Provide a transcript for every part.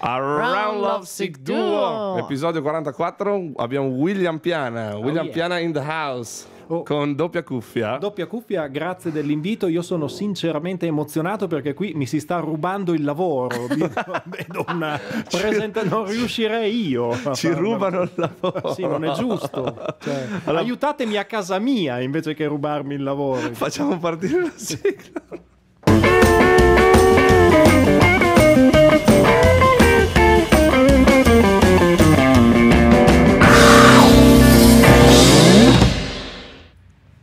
Around Love Sick Duo, episodio 44. Abbiamo William Piana, oh, yeah. Piana in the house. Oh. Con doppia cuffia. Doppia cuffia, grazie dell'invito. Io sono sinceramente emozionato perché qui mi si sta rubando il lavoro. Vedo una presenta, non riuscirei io. Ci rubano il lavoro. Sì, non è giusto. Cioè, allora... Aiutatemi a casa mia invece che rubarmi il lavoro. Facciamo partire la sigla.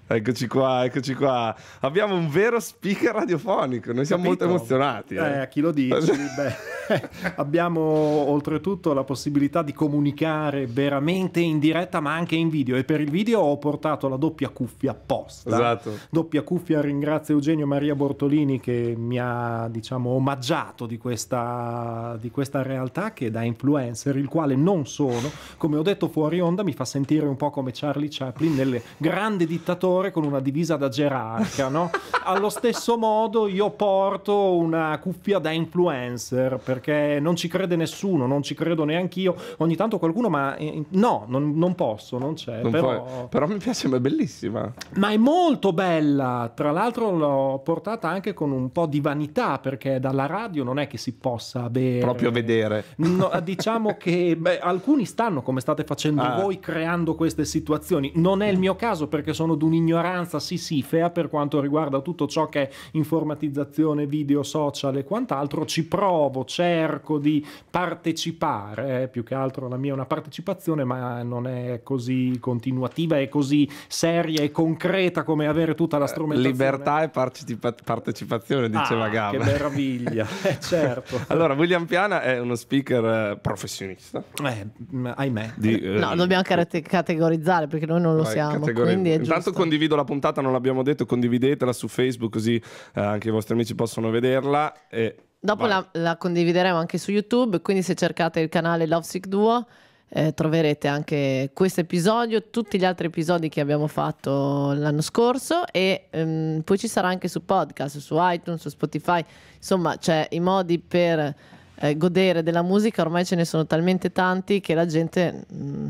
Eccoci qua, eccoci qua. Abbiamo un vero speaker radiofonico, noi siamo Capito? molto emozionati. Eh. eh, a chi lo dice? abbiamo oltretutto la possibilità di comunicare veramente in diretta ma anche in video e per il video ho portato la doppia cuffia apposta. Esatto. Doppia cuffia ringrazio Eugenio Maria Bortolini che mi ha diciamo omaggiato di questa, di questa realtà che da influencer, il quale non sono, come ho detto fuori onda, mi fa sentire un po' come Charlie Chaplin nelle grandi dittatore signore con una divisa da gerarca, no? Allo stesso modo io porto una cuffia da influencer perché non ci crede nessuno, non ci credo neanche io. Ogni tanto qualcuno, ma eh, no, non, non posso, non c'è. Non però... però mi piace, ma è bellissima. Ma è molto bella. Tra l'altro l'ho portata anche con un po' di vanità perché dalla radio non è che si possa bere. Proprio vedere. No, diciamo che beh, alcuni stanno, come state facendo ah. voi, creando queste situazioni. Non è il mio caso perché sono d'un un'ignoranza sisifea per quanto riguarda tutto ciò che è informatizzazione, video, social e quant'altro, ci provo, cerco di partecipare, eh, più che altro la mia è una partecipazione, ma non è così continuativa e così seria e concreta come avere tutta la eh, strumentazione. Libertà e partecipa- partecipazione, diceva ah, Gabba. Che meraviglia, eh, certo. allora, William Piana è uno speaker eh, professionista. Eh, ahimè. Di, no, eh, dobbiamo cate- categorizzare perché noi non lo siamo. Quindi è giusto. Intanto condivido condivido la puntata, non l'abbiamo detto, condividetela su Facebook così eh, anche i vostri amici possono vederla. E... Dopo la, la, condivideremo anche su YouTube, quindi se cercate il canale Love Sick Duo eh, troverete anche questo episodio, tutti gli altri episodi che abbiamo fatto l'anno scorso e ehm, poi ci sarà anche su podcast, su iTunes, su Spotify, insomma c'è i modi per eh, godere della musica, ormai ce ne sono talmente tanti che la gente... Mh, mm,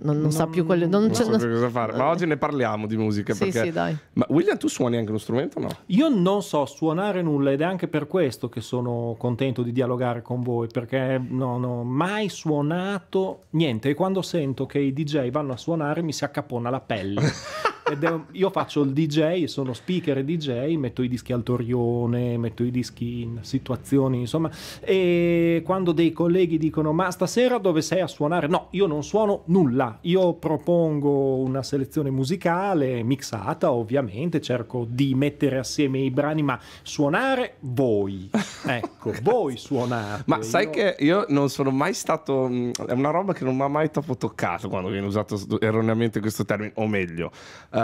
non, non, non so più quello. Non, non so più cosa fare. Ma oggi ne parliamo di musica. Sì, perché... sì, dai. Ma William, tu suoni anche uno strumento o no? Io non so suonare nulla ed è anche per questo che sono contento di dialogare con voi perché non ho mai suonato niente. E quando sento che i DJ vanno a suonare mi si accapona la pelle. è, io faccio il DJ, sono speaker e DJ, metto i dischi al torrione, metto i dischi in situazioni, insomma. E quando dei colleghi dicono: Ma stasera dove sei a suonare? No, io non suono nulla. Io propongo una selezione musicale, mixata ovviamente, cerco di mettere assieme i brani, ma suonare voi. Ecco, voi suonate. Ma sai che io non sono mai stato. Mm, è una roba che non mi ha mai troppo toccato quando viene usato erroneamente questo termine, o meglio. Uh,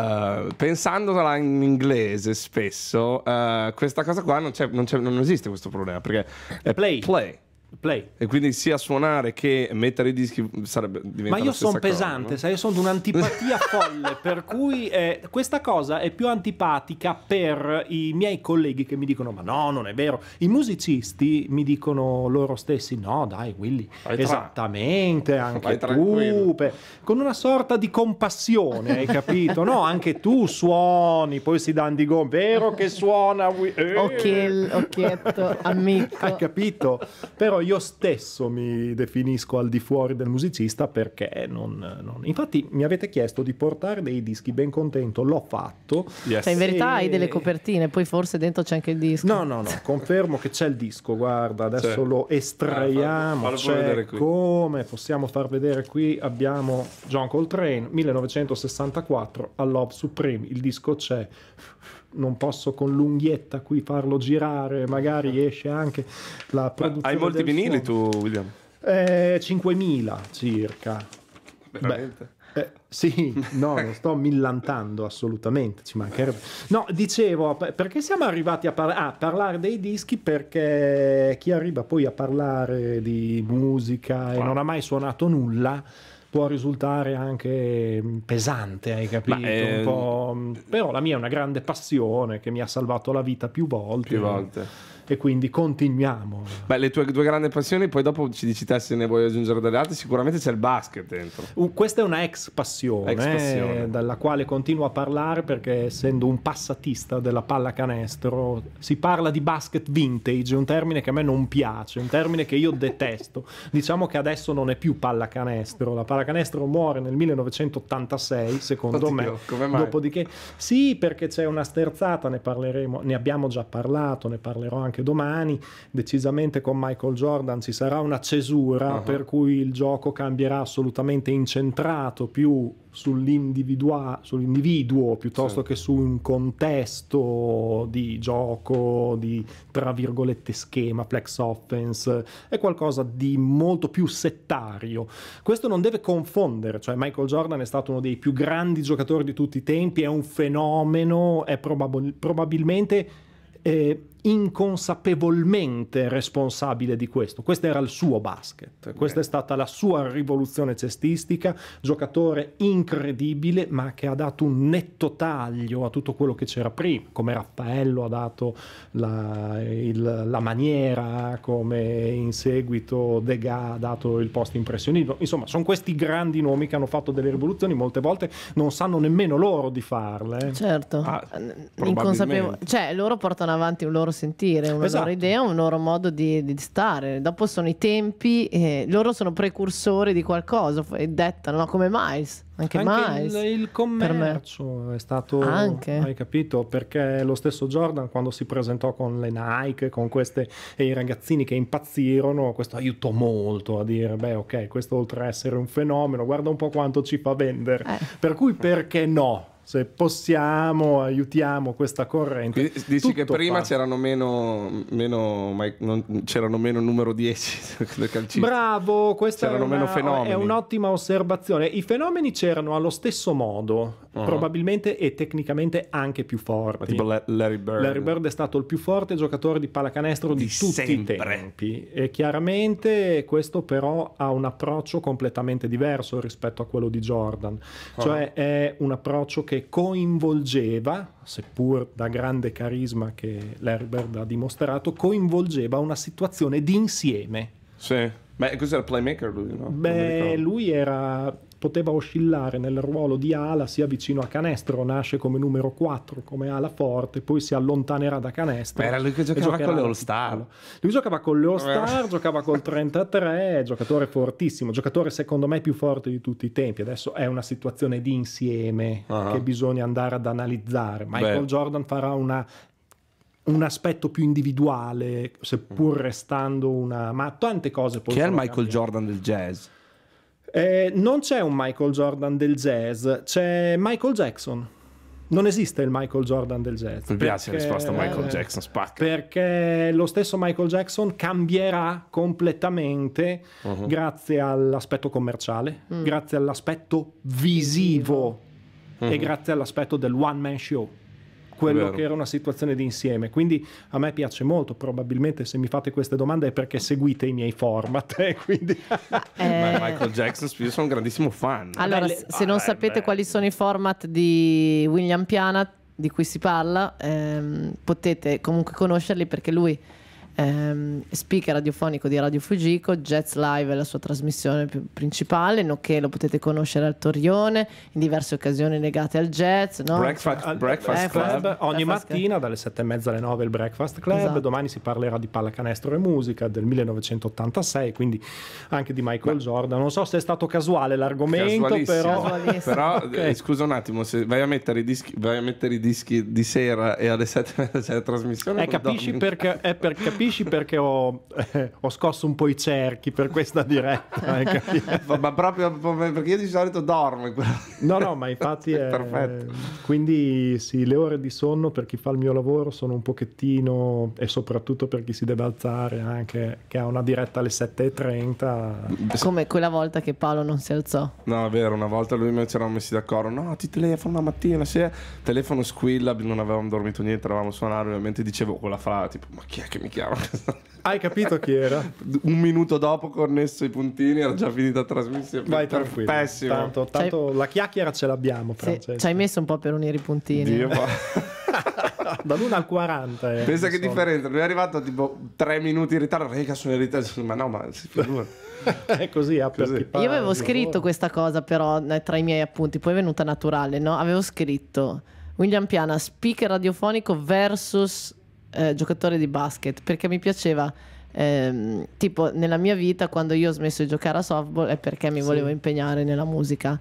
uh, in inglese spesso, uh, questa cosa qua non, c'è, non, c'è, non esiste questo problema perché è play. play. Play. E quindi sia suonare che mettere i dischi sarebbe diventato. Ma io sono pesante, cosa, no? sai, io sono di un'antipatia folle, per cui eh, questa cosa è più antipatica per i miei colleghi che mi dicono: Ma no, non è vero. I musicisti mi dicono loro stessi: No, dai, Willy, Vai esattamente, tra... anche Vai tu, per... con una sorta di compassione, hai capito? No, anche tu suoni, poi si danno di gomma, vero che suona. Eh. Occhiel, occhietto, amico. Hai capito? Però io stesso mi definisco al di fuori del musicista perché non, non... Infatti mi avete chiesto di portare dei dischi, ben contento, l'ho fatto. Yes. Cioè, in verità e... hai delle copertine, poi forse dentro c'è anche il disco. No, no, no, confermo che c'è il disco, guarda, adesso cioè. lo estraiamo, ah, cioè, come possiamo far vedere qui abbiamo John Coltrane 1964 a Love Supreme, il disco c'è non posso con l'unghietta qui farlo girare, magari esce anche la produzione. hai molti vinili suono. tu, William? Eh, 5.000 circa. Veramente? Beh, eh, sì, no, non sto millantando assolutamente, ci mancherebbe. No, dicevo, perché siamo arrivati a, par- ah, parlare dei dischi? Perché chi arriva poi a parlare di musica e ah. non ha mai suonato nulla può risultare anche mm, pesante, hai capito? Ma, eh, mm, Però la mia è una grande passione che mi ha salvato la vita più volte. Più volte e quindi continuiamo. Beh, le tue due grandi passioni, poi dopo ci dici te se ne vuoi aggiungere delle altre, sicuramente c'è il basket dentro. Uh, questa è una ex passione, ex passione, eh, dalla quale continuo a parlare perché essendo un passatista della pallacanestro si parla di basket vintage, un termine che a me non piace, un termine che io detesto. diciamo che adesso non è più pallacanestro, la pallacanestro muore nel 1986 secondo Oddio, me. Dopodiché sì, perché c'è una sterzata, ne parleremo, ne abbiamo già parlato, ne parlerò anche anche domani, decisamente con Michael Jordan ci sarà una cesura uh-huh. per cui il gioco cambierà assolutamente incentrato più sull'individuo piuttosto sì. che su un contesto di gioco, di tra virgolette schema, flex offense, è qualcosa di molto più settario. Questo non deve confondere, cioè Michael Jordan è stato uno dei più grandi giocatori di tutti i tempi, è un fenomeno, è probab- probabilmente... Eh, inconsapevolmente responsabile di questo. Questo era il suo basket, questa è stata la sua rivoluzione cestistica, giocatore incredibile ma che ha dato un netto taglio a tutto quello che c'era prima, come Raffaello ha dato la, il, la maniera, come in seguito Degas ha dato il post impressionismo, insomma sono questi grandi nomi che hanno fatto delle rivoluzioni, molte volte non sanno nemmeno loro di farle. Eh. Certo, ah, inconsapevo- cioè loro portano avanti un loro sentire, una esatto. loro idea, un loro modo di, di stare. Dopo sono i tempi, eh, loro sono precursori di qualcosa, e dettano no? come Miles. Anche, anche Miles. Il, il commercio è stato, anche. hai capito, perché lo stesso Jordan quando si presentò con le Nike, con queste, e i ragazzini che impazzirono, questo aiutò molto a dire, beh ok, questo oltre a essere un fenomeno, guarda un po' quanto ci fa vendere. Eh. Per cui perché no? se possiamo aiutiamo questa corrente. dici Tutto che prima c'erano meno, meno, c'erano meno numero 10 del calcista. Bravo, questa è, una, è un'ottima osservazione. I fenomeni c'erano allo stesso modo, Ah. probabilmente e tecnicamente anche più forte. Tipo Larry Bird. Larry Bird è stato il più forte giocatore di pallacanestro di, di tutti sempre. i tempi e chiaramente questo però ha un approccio completamente diverso rispetto a quello di Jordan, uh-huh. cioè è un approccio che coinvolgeva, seppur da grande carisma che Larry Bird ha dimostrato, coinvolgeva una situazione d'insieme. Sì. Beh, cos'era playmaker lui? No? Beh, lui era poteva oscillare nel ruolo di ala sia vicino a canestro, nasce come numero 4, come ala forte, poi si allontanerà da canestro. Ma era lui che giocava con le All Star. Lui giocava con le All Star, eh. giocava col 33, giocatore fortissimo, giocatore secondo me più forte di tutti i tempi. Adesso è una situazione di insieme uh-huh. che bisogna andare ad analizzare. Michael Beh. Jordan farà una un aspetto più individuale, seppur restando una. ma tante cose poi. Che è il Michael cambiare. Jordan del jazz. Eh, non c'è un Michael Jordan del jazz, c'è Michael Jackson. Non esiste il Michael Jordan del jazz. Mi piace la risposta Michael eh, Jackson, spacca. Perché lo stesso Michael Jackson cambierà completamente uh-huh. grazie all'aspetto commerciale, mm. grazie all'aspetto visivo mm-hmm. e uh-huh. grazie all'aspetto del one man show quello che era una situazione di insieme. Quindi a me piace molto, probabilmente se mi fate queste domande è perché seguite i miei format. Eh, quindi... eh... Michael Jackson, io sono un grandissimo fan. Allora, Beh, se ah, non eh, sapete beh. quali sono i format di William Piana di cui si parla, ehm, potete comunque conoscerli perché lui ehm, speaker radiofonico di Radio Fujiko, Jazz Live è la sua trasmissione principale, nonché lo potete conoscere al Torrione in diverse occasioni legate al jazz. No? Breakfast, al, breakfast, breakfast, Club, ogni breakfast mattina club. dalle sette e mezza alle 9 il Breakfast Club, esatto. domani si parlerà di pallacanestro e musica del 1986, quindi anche di Michael Ma, Jordan. Non so se è stato casuale l'argomento, però... però eh, okay. scusa un attimo, se vai a mettere i dischi, vai a mettere i dischi di sera e alle 7 c'è la trasmissione... Eh, capisci perché, è per capire capisci perché ho, eh, ho, scosso un po' i cerchi per questa diretta. ma proprio perché io di solito dormo. no, no, ma infatti è perfetto. Quindi sì, le ore di sonno per chi fa il mio lavoro sono un pochettino e soprattutto per chi si deve alzare anche che ha una diretta alle 7.30. Come quella volta che Paolo non si alzò. No, è vero, una volta lui e me ci eravamo messi d'accordo. No, ti telefono la mattina, se Telefono squilla, non avevamo dormito niente, eravamo suonare, ovviamente dicevo quella oh, frase, tipo ma chi è che mi chiama? Hai capito chi era? Un minuto dopo connesso i puntini, era già finita la trasmissione. Vai tranquillo. Pessimo. Tanto, cioè, tanto la chiacchiera ce l'abbiamo, Ci hai messo un po' per unire i puntini. Dio, dall'1 al 40. Eh, Pensa che so. differenza, lui è arrivato tipo 3 minuti in ritardo, rega sono in ritardo, ma no, ma si figura. è così, così. Io avevo scritto questa cosa però eh, tra i miei appunti, poi è venuta naturale, no? Avevo scritto William Piana, speaker radiofonico versus eh, giocatore di basket perché mi piaceva eh, tipo nella mia vita quando io ho smesso di giocare a softball è perché mi sì. volevo impegnare nella musica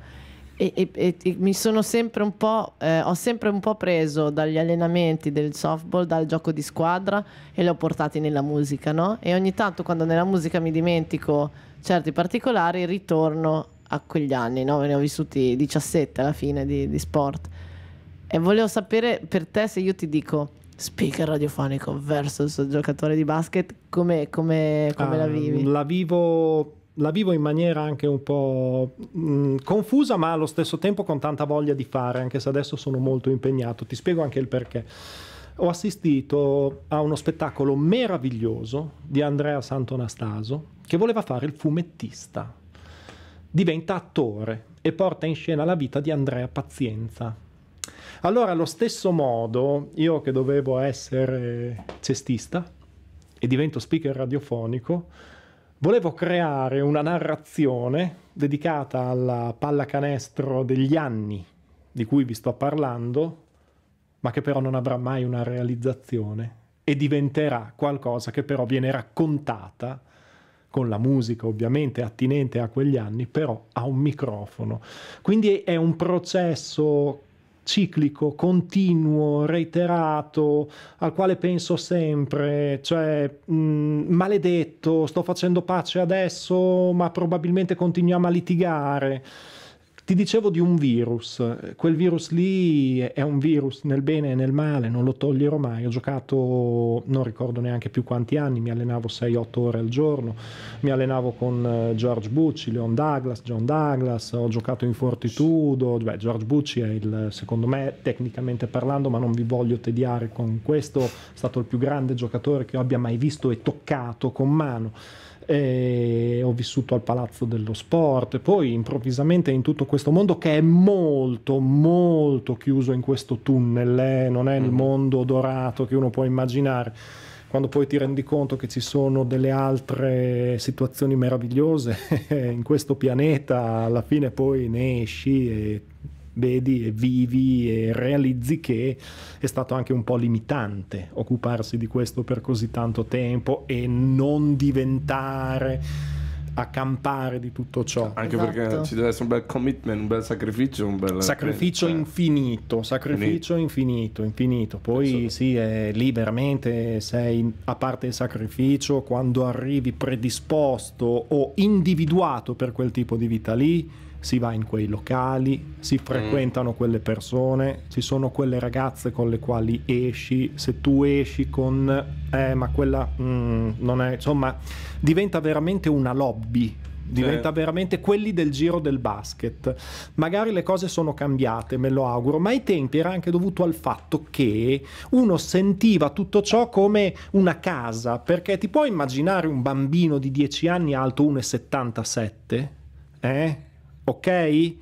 e, e, e, e, mi sono sempre un po' eh, ho sempre un po' preso dagli allenamenti del softball dal gioco di squadra e li ho portati nella musica no? e ogni tanto quando nella musica mi dimentico certi particolari ritorno a quegli anni no? ne ho vissuti 17 alla fine di, di sport e volevo sapere per te se io ti dico speaker radiofonico versus giocatore di basket, come, come, come ah, la ehm, vivi? La vivo, la vivo, in maniera anche un po' mh, confusa, ma allo stesso tempo con tanta voglia di fare, anche se adesso sono molto impegnato. Ti spiego anche il perché. Ho assistito a uno spettacolo meraviglioso di Andrea Santonastaso che voleva fare il fumettista. Diventa attore e porta in scena la vita di Andrea Pazienza, allora, allo stesso modo, io che dovevo essere cestista e divento speaker radiofonico, volevo creare una narrazione dedicata alla pallacanestro degli anni di cui vi sto parlando, ma che però non avrà mai una realizzazione e diventerà qualcosa che però viene raccontata con la musica ovviamente attinente a quegli anni, però a un microfono. Quindi è un processo ciclico, continuo, reiterato, al quale penso sempre, cioè mh, mm, maledetto, sto facendo pace adesso, ma probabilmente continuiamo a litigare. Ti dicevo di un virus, quel virus lì è un virus nel bene e nel male, non lo toglierò mai. Ho giocato non ricordo neanche più quanti anni, mi allenavo 6-8 ore al giorno, mi allenavo con eh, George Bucci, Leon Douglas, John Douglas, ho giocato in Fortitudo, Beh, George Bucci è il, secondo me, tecnicamente parlando, ma non vi voglio tediare con questo, è stato il più grande giocatore che io abbia mai visto e toccato con mano ho vissuto al Palazzo dello Sport, e poi improvvisamente in tutto questo mondo che è molto molto chiuso in questo tunnel, eh? non è il mm-hmm. mondo dorato che uno può immaginare quando poi ti rendi conto che ci sono delle altre situazioni meravigliose in questo pianeta, alla fine poi ne esci e vedi e vivi e realizzi che è stato anche un po' limitante occuparsi di questo per così tanto tempo e non diventare a campare di tutto ciò. Anche esatto. perché ci deve essere un bel commitment, un bel sacrificio, un bel... Sacrificio cioè. infinito, sacrificio infinito, infinito. Poi Penso. sì, è, lì veramente sei, a parte il sacrificio, quando arrivi predisposto o individuato per quel tipo di vita lì, si va in quei locali, si mm. frequentano quelle persone, ci sono quelle ragazze con le quali esci, se tu esci con eh ma quella mm, non è, insomma, diventa veramente una lobby diventa eh. veramente quelli del giro del basket. Magari le cose sono cambiate, me lo auguro, ma ai tempi era anche dovuto al fatto che uno sentiva tutto ciò come una casa, perché ti puoi immaginare un bambino di 10 anni alto 1,77? Eh? ok?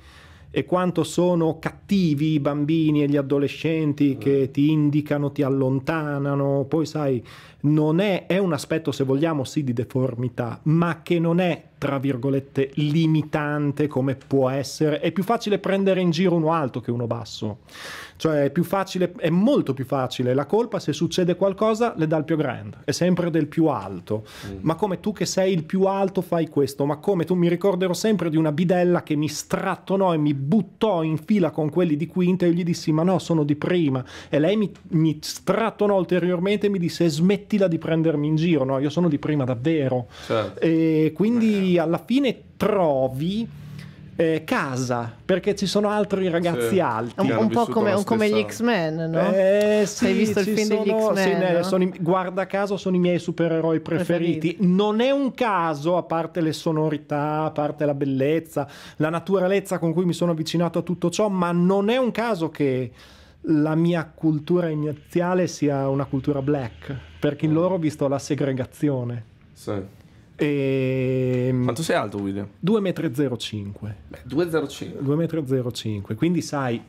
E quanto sono cattivi i bambini e gli adolescenti che ti indicano, ti allontanano. Poi sai, non è, è un aspetto, se vogliamo, sì, di deformità, ma che non è, tra virgolette, limitante come può essere. È più facile prendere in giro uno alto che uno basso cioè è più facile, è molto più facile la colpa se succede qualcosa le dà il più grande, è sempre del più alto. Mm. Ma come tu che sei il più alto fai questo? Ma come tu mi ricorderò sempre di una bidella che mi strattonò e mi buttò in fila con quelli di quinta e io gli dissi ma no sono di prima e lei mi, mi strattonò ulteriormente e mi disse smettila di prendermi in giro, no io sono di prima davvero. Certo. E quindi eh. alla fine trovi eh, casa perché ci sono altri ragazzi sì, alti. Un, un po' come, un come, gli X-Men, no? Eh, sì, Hai visto il film sono, degli X-Men? Sì, eh, no? i, guarda caso sono i miei supereroi preferiti. preferiti. Non è un caso, a parte le sonorità, a parte la bellezza, la naturalezza con cui mi sono avvicinato a tutto ciò, ma non è un caso che la mia cultura iniziale sia una cultura black, perché in loro ho visto la segregazione. Sì. E... Ehm, Quanto sei alto, William? 2,05 m. 2,05 m. quindi sai,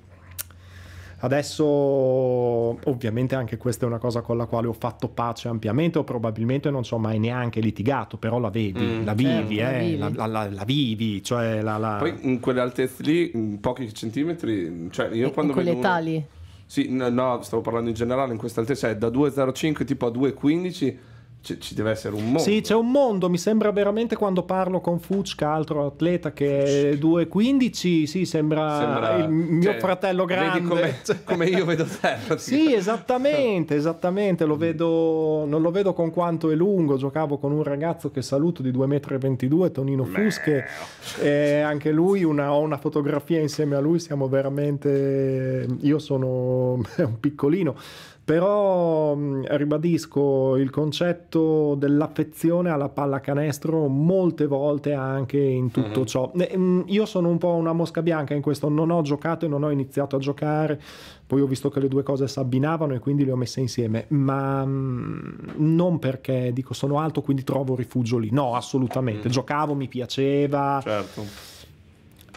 Adesso ovviamente anche questa è una cosa con la quale ho fatto pace ampiamente o probabilmente non ci ho mai neanche litigato, però la vedi, mm, la vivi, certo, eh, la, vivi. La, la, la, vivi, cioè la, Poi in quelle altezze lì, in pochi centimetri, cioè io e, quando... Con le tali? Sì, no, no, stavo parlando in generale, in questa altezza è cioè, da 2,05 tipo a 2,15 ci, ci, deve essere un mondo. Sì, c'è un mondo, mi sembra veramente quando parlo con Fuchka, altro atleta che è 2.15, sì, sembra, sembra il mio cioè, fratello grande. Come, come, io vedo te. sì, esattamente, esattamente, lo mm. vedo, non lo vedo con quanto è lungo, giocavo con un ragazzo che saluto di 2,22 m, Tonino Fusche, e anche lui, una, ho una fotografia insieme a lui, siamo veramente, io sono un piccolino però mm, ribadisco il concetto dell'affezione alla pallacanestro molte volte anche in tutto uh-huh. ciò. Mm, io sono un po' una mosca bianca in questo, non ho giocato e non ho iniziato a giocare, poi ho visto che le due cose si abbinavano e quindi le ho messe insieme, ma mm, non perché dico sono alto quindi trovo rifugio lì, no assolutamente, uh-huh. giocavo, mi piaceva. Certo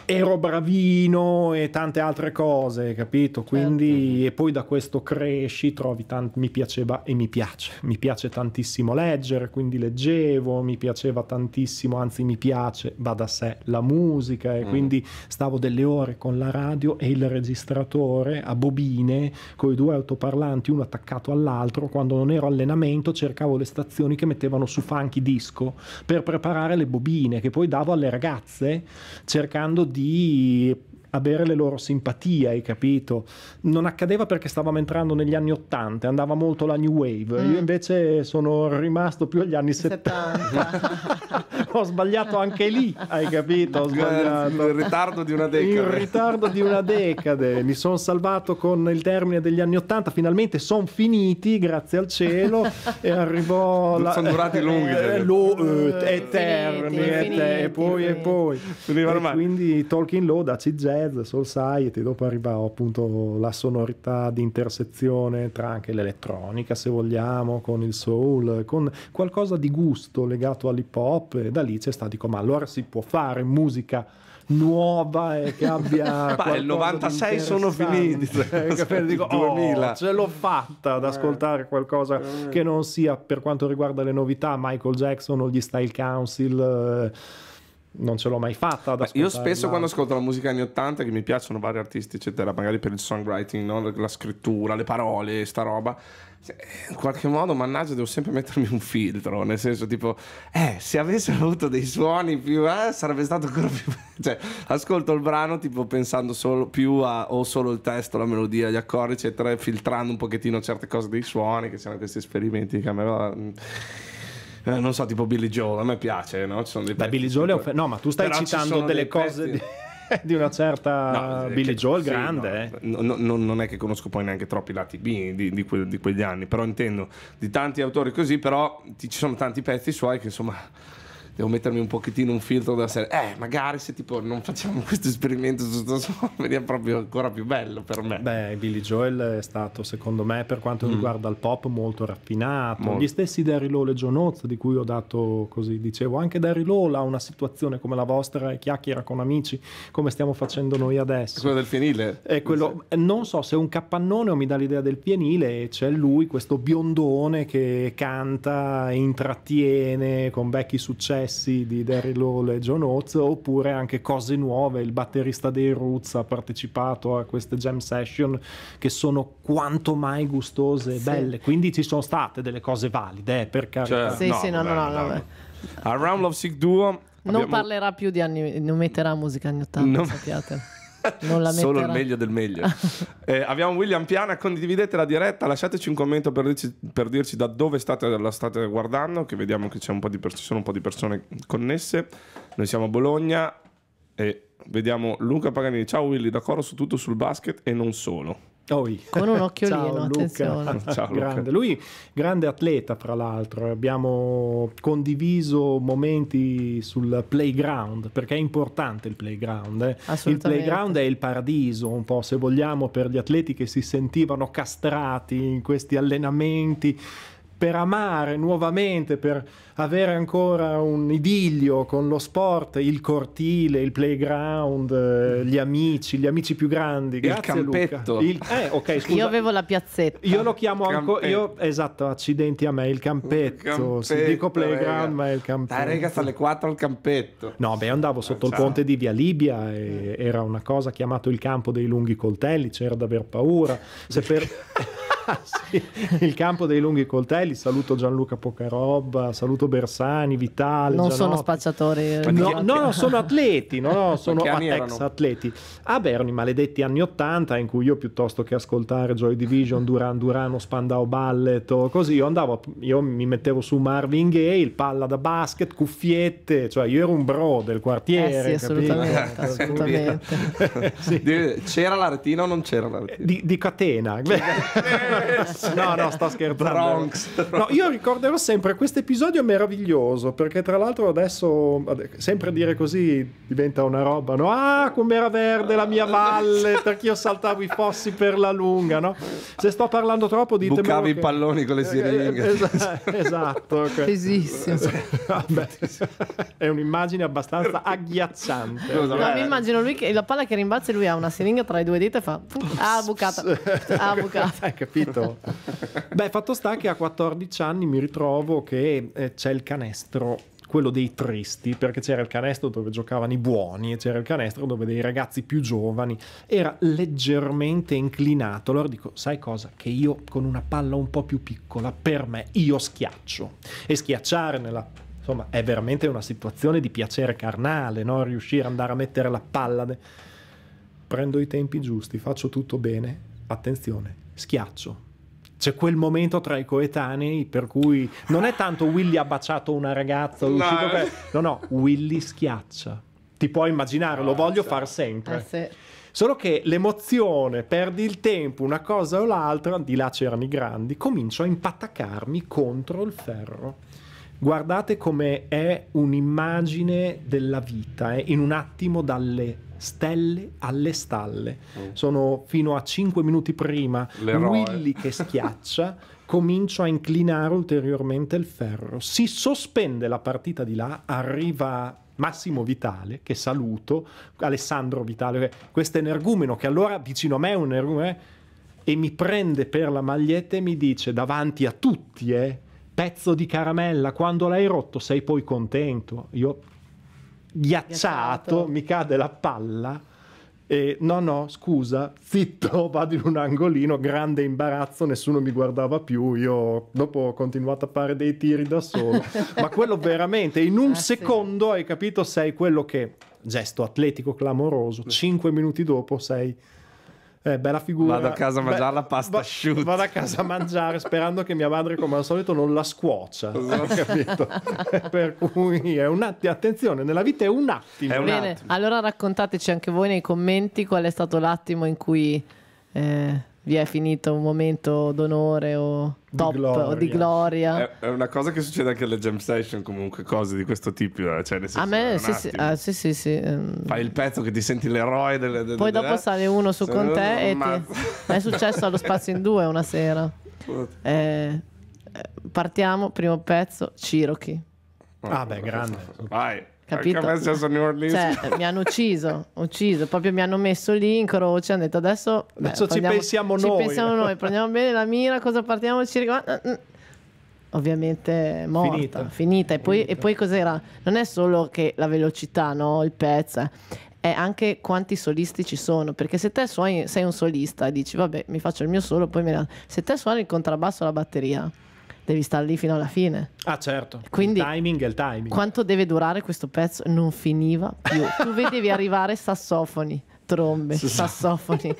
ero bravino e tante altre cose, capito? Quindi, certo. e poi da questo cresci, trovi tanto, mi piaceva e mi piace, mi piace tantissimo leggere, quindi leggevo, mi piaceva tantissimo, anzi mi piace, va da sé, la musica e mm. quindi stavo delle ore con la radio e il registratore a bobine, con i due autoparlanti, uno attaccato all'altro, quando non ero allenamento cercavo le stazioni che mettevano su funky disco per preparare le bobine che poi davo alle ragazze cercando di 第一。avere le loro simpatie, hai capito? Non accadeva perché stavamo entrando negli anni Ottanta, andava molto la new wave, mm. io invece sono rimasto più agli anni 70. Ho sbagliato anche lì, hai capito? Ho sbagliato. Il ritardo di una decade. Il ritardo di una decade, mi sono salvato con il termine degli anni Ottanta, finalmente sono finiti, grazie al cielo, e arrivò... la... Sono durati lunghi. Eh, cioè. lo, eh, eterni, finiti, eterni, finiti, e poi finiti. e poi. E quindi Low da CJ jazz, soul society, dopo arriva oh, appunto la sonorità di intersezione tra anche l'elettronica se vogliamo, con il soul, con qualcosa di gusto legato all'hip hop e da lì c'è stato dico ma allora si può fare musica nuova e che abbia Ma il 96 sono finiti cioè, dico, oh, ce l'ho fatta ad eh. ascoltare qualcosa eh. che non sia per quanto riguarda le novità Michael Jackson o gli Style Council eh, non ce l'ho mai fatta. Beh, io spesso quando ascolto la musica anni 80, che mi piacciono vari artisti, eccetera, magari per il songwriting, no? la scrittura, le parole, sta roba. Eh, in qualche modo, mannaggia, devo sempre mettermi un filtro. Nel senso, tipo, eh, se avessero avuto dei suoni più, eh, sarebbe stato ancora più. cioè, ascolto il brano, tipo, pensando solo più a o solo il testo, la melodia, gli accordi, eccetera, filtrando un pochettino certe cose dei suoni, che sono questi esperimenti di camera. Mm eh, non so, tipo Billy Joel, a me piace, no? Ci sono dei Beh, Billy Joel è un fe- No, ma tu stai Però citando delle cose... Di di una certa no, eh, Billy che, Joel sì, grande. No, eh. no, no, non è che conosco poi neanche troppi lati B di, di, que, di, quegli anni, però intendo di tanti autori così, però ci sono tanti pezzi suoi che insomma devo mettermi un pochettino un filtro della serie. Eh, magari se tipo non facciamo questo esperimento su questo suono, è proprio ancora più bello per me. Beh, Billy Joel è stato, secondo me, per quanto mm. riguarda il pop, molto raffinato. Molto. Gli stessi Daryl Law e John Oates, di cui ho dato così, dicevo, anche Daryl Law ha una situazione come la vostra e chiacchiera con amici, come stiamo facendo noi adesso. È quello del fienile. È quello, non so se è un capannone o mi dà l'idea del pienile c'è lui, questo biondone che canta, intrattiene con vecchi successi successi di Derry Hall e John Oates oppure anche cose nuove il batterista dei Roots ha partecipato a queste jam session che sono quanto mai gustose e sì. belle quindi ci sono state delle cose valide eh, per carità cioè, sì, no, sì, no, beh, no, no, no. A Round Love Sick Duo non parlerà più di anni non metterà musica anni 80 non... sappiate Solo il meglio del meglio. eh, abbiamo William Piana, condividete la diretta, lasciateci un commento per dirci, per dirci da dove state, la state guardando, che vediamo che un di, ci sono un po' di persone connesse. Noi siamo a Bologna e vediamo Luca Paganini. Ciao Willy, d'accordo su tutto sul basket e non solo. Oi. Con un occhiolino, Ciao, attenzione. Ciao, grande. Lui, grande atleta, tra l'altro. Abbiamo condiviso momenti sul playground, perché è importante il playground. Eh. Il playground è il paradiso, un po', se vogliamo, per gli atleti che si sentivano castrati in questi allenamenti per amare nuovamente, per avere ancora un idillio con lo sport, il cortile, il playground, eh, gli amici, gli amici più grandi. Grazie il campetto. Il... Eh, okay, io avevo la piazzetta. Io lo chiamo ancora... Esatto, accidenti a me, il campetto. campetto sì, dico eh, playground, rega. ma è il campetto. Dai, rega, alle 4 al campetto. No, beh, andavo sotto ah, il ponte di Via Libia e eh. era una cosa chiamata il campo dei lunghi coltelli, c'era davvero paura. Se per... sì. il campo dei lunghi coltelli. Saluto Gianluca Pocaroba, saluto Bersani, Vitale. Non Giannotti. sono spacciatori. Eh, no, no, sono atleti, no, sono ex erano? atleti. A Berni, maledetti anni 80, in cui io piuttosto che ascoltare Joy Division, Duran Durano, Spandau Ballet o così, io andavo, io mi mettevo su Marvin Gaye, palla da basket, cuffiette, cioè io ero un bro del quartiere. Eh sì, assolutamente, assolutamente. sì. C'era l'artino o non c'era l'artino? Di, di catena no, no, sto scherzando. Bronx. No, io ricorderò sempre questo episodio meraviglioso perché tra l'altro adesso sempre dire così diventa una roba, no? Ah, com'era verde la mia valle perché io saltavo i fossi per la lunga, no? Se sto parlando troppo di Bucavi che... i palloni con le eh, siringhe. Eh, esatto. esatto Vabbè, è un'immagine abbastanza agghiacciante. No, mi eh. immagino lui che la palla che rimbalza lui ha una siringa tra le due dita e fa ah bucata. Ah bucata. Hai capito? capito? Beh, fatto sta che a 14 anni mi ritrovo che eh, c'è il canestro quello dei tristi, perché c'era il canestro dove giocavano i buoni e c'era il canestro dove dei ragazzi più giovani era leggermente inclinato. Allora dico, sai cosa? Che io con una palla un po' più piccola, per me, io schiaccio. E schiacciare nella... Insomma, è veramente una situazione di piacere carnale, no? Riuscire ad andare a mettere la palla. De... Prendo i tempi giusti, faccio tutto bene. Attenzione, schiaccio. C'è quel momento tra i coetanei per cui non è tanto Willy ha baciato una ragazza, no, per... no, no, Willy schiaccia. Ti puoi immaginare, lo ah, voglio far sempre. Eh, se... Solo che l'emozione, perdi il tempo, una cosa o l'altra, di là c'erano i grandi, comincio a impattacarmi contro il ferro. Guardate come è un'immagine della vita, eh? in un attimo dalle stelle alle stalle. Mm. Sono fino a 5 minuti prima. L'eroe. Willy che schiaccia, comincio a inclinare ulteriormente il ferro. Si sospende la partita di là, arriva Massimo Vitale, che saluto, Alessandro Vitale, eh, questo energumeno che allora vicino a me è un energumeno eh, e mi prende per la maglietta e mi dice davanti a tutti, eh, pezzo di caramella, quando l'hai rotto sei poi contento. Io ghiacciato, mi cade la palla. E no, no, scusa, zitto, vado in un angolino, grande imbarazzo, nessuno mi guardava più, io dopo ho continuato a fare dei tiri da solo, ma quello veramente, in un ah, secondo sì. hai capito, sei quello che, gesto atletico clamoroso, cinque minuti dopo sei eh, bella figura. Vado a casa a mangiare Beh, la pasta va, asciutta. Vado a casa a mangiare sperando che mia madre, come al solito, non la scuocia. Esatto. per cui è un attimo, attenzione, nella vita è un attimo. È un Bene, attimo. allora raccontateci anche voi nei commenti qual è stato l'attimo in cui... Eh vi è finito un momento d'onore o top di gloria. O di gloria. È, è, una cosa che succede anche alle jam session, comunque, cose di questo tipo. Eh, cioè, a me, sì sì, ah, sì, sì, sì, ehm. Fai il pezzo che ti senti l'eroe delle, delle Poi dopo eh? sale uno su con te e ti... è successo allo spazio in due una sera. Eh, eh, partiamo, primo pezzo, Cirochi. Ah, beh, grande. Vai. Capito? Cioè, mi hanno ucciso, ucciso, proprio mi hanno messo lì in croce, hanno detto adesso, beh, adesso prendiamo, ci pensiamo ci noi. pensiamo noi, prendiamo bene la mira, cosa partiamo, ci riguarda. Mm, mm. Ovviamente morta, finita. finita. E, poi, finita. e poi cos'era? Non è solo che la velocità, no? il pezzo, eh, è anche quanti solisti ci sono, perché se te suoni, sei un solista, e dici vabbè mi faccio il mio solo, poi me la... Se te suoni il contrabbasso e la batteria, devi stare lì fino alla fine. Ah, certo. Quindi, il timing è il timing. Quanto deve durare questo pezzo? Non finiva più. tu vedevi arrivare sassofoni trombe, sassofoni,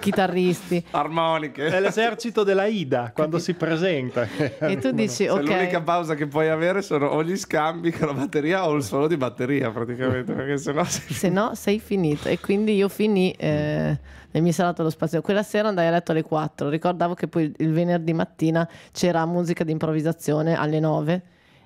chitarristi, armoniche. È l'esercito della Ida quando si presenta. E tu dici: cioè, Ok. L'unica pausa che puoi avere sono o gli scambi con la batteria o il suolo di batteria, praticamente. Perché sennò sei... se no sei finito. E quindi io finì. Eh e mi sono dato lo spazio. Quella sera andai a letto alle 4, ricordavo che poi il venerdì mattina c'era musica di improvvisazione alle 9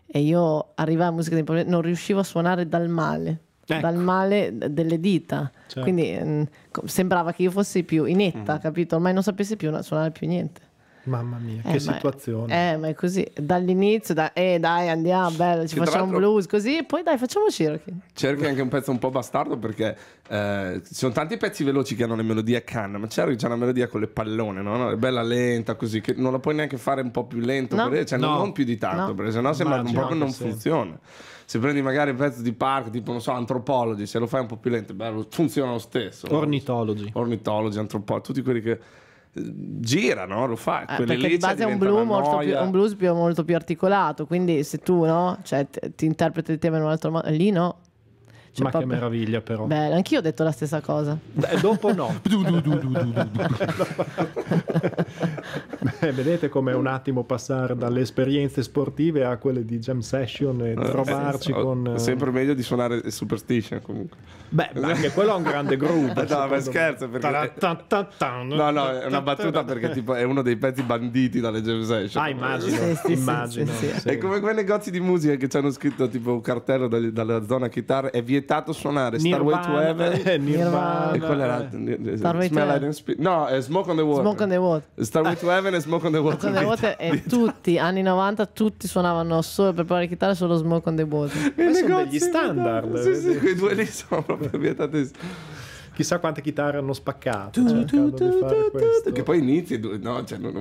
e io arrivavo a musica di improvvisazione, non riuscivo a suonare dal male. Ecco. dal male delle dita. Certo. Quindi mh, mm, sembrava che io fossi più inetta, mm. Mm-hmm. capito? Ormai non sapessi più suonare più niente. Mamma mia, eh, che situazione. È, eh, ma è così. Dall'inizio, da, eh, dai, andiamo, bello, ci che facciamo un blues, così, e poi dai, facciamo Cherokee. Cherokee anche un pezzo un po' bastardo perché eh, ci sono tanti pezzi veloci che hanno le melodie a canna, ma Cherokee c'è una melodia con le pallone, no? no? È bella lenta, così, che non la puoi neanche fare un po' più lento, no. perché, cioè, no. non più di tanto, perché sennò sembra che proprio non sì. funziona. Se prendi magari un pezzo di park, tipo, non so, antropologi, se lo fai un po' più lento, bello, funziona lo stesso. Ornitologi. Ornitologi, antropologi, tutti quelli che gira, no? lo fa. Eh, perché di base è un, blu molto più, un blues più, molto più articolato, quindi se tu no? cioè, ti interpreti il tema in un altro modo, lì no. Cioè, Ma proprio... che meraviglia però. Beh, anch'io ho detto la stessa cosa. Beh, dopo no. Beh, vedete come un attimo passare dalle esperienze sportive a quelle di jam session e eh, trovarci no, con... È eh, sempre meglio di suonare Superstition comunque. Beh, anche quello è un grande groove. no, ma scherzo. Perché... No, no, è una battuta perché eh. tipo, è uno dei pezzi banditi dalle jam session. Ah, immagino. Sì, sì, immagino. Sì, è come quei negozi di musica che ci hanno scritto tipo un cartello dalla zona chitarra e viene vietato suonare Nirvana, Star Way to Heaven eh, Nirvana, e quella era eh. Smell Speed. No, è Smoke on the Water. Smoke on the Water. Star Way to Heaven e Smoke on the Water. Smoke on the Water e tutti anni 90 tutti suonavano solo per provare chitarra solo Smoke on the Water. E sono degli standard. Eh, sì, sì, quei due lì sono proprio vietati chissà quante chitarre hanno spaccato. Tu, tu, tu, tu, tu, tu, che poi inizi, no, cioè, non,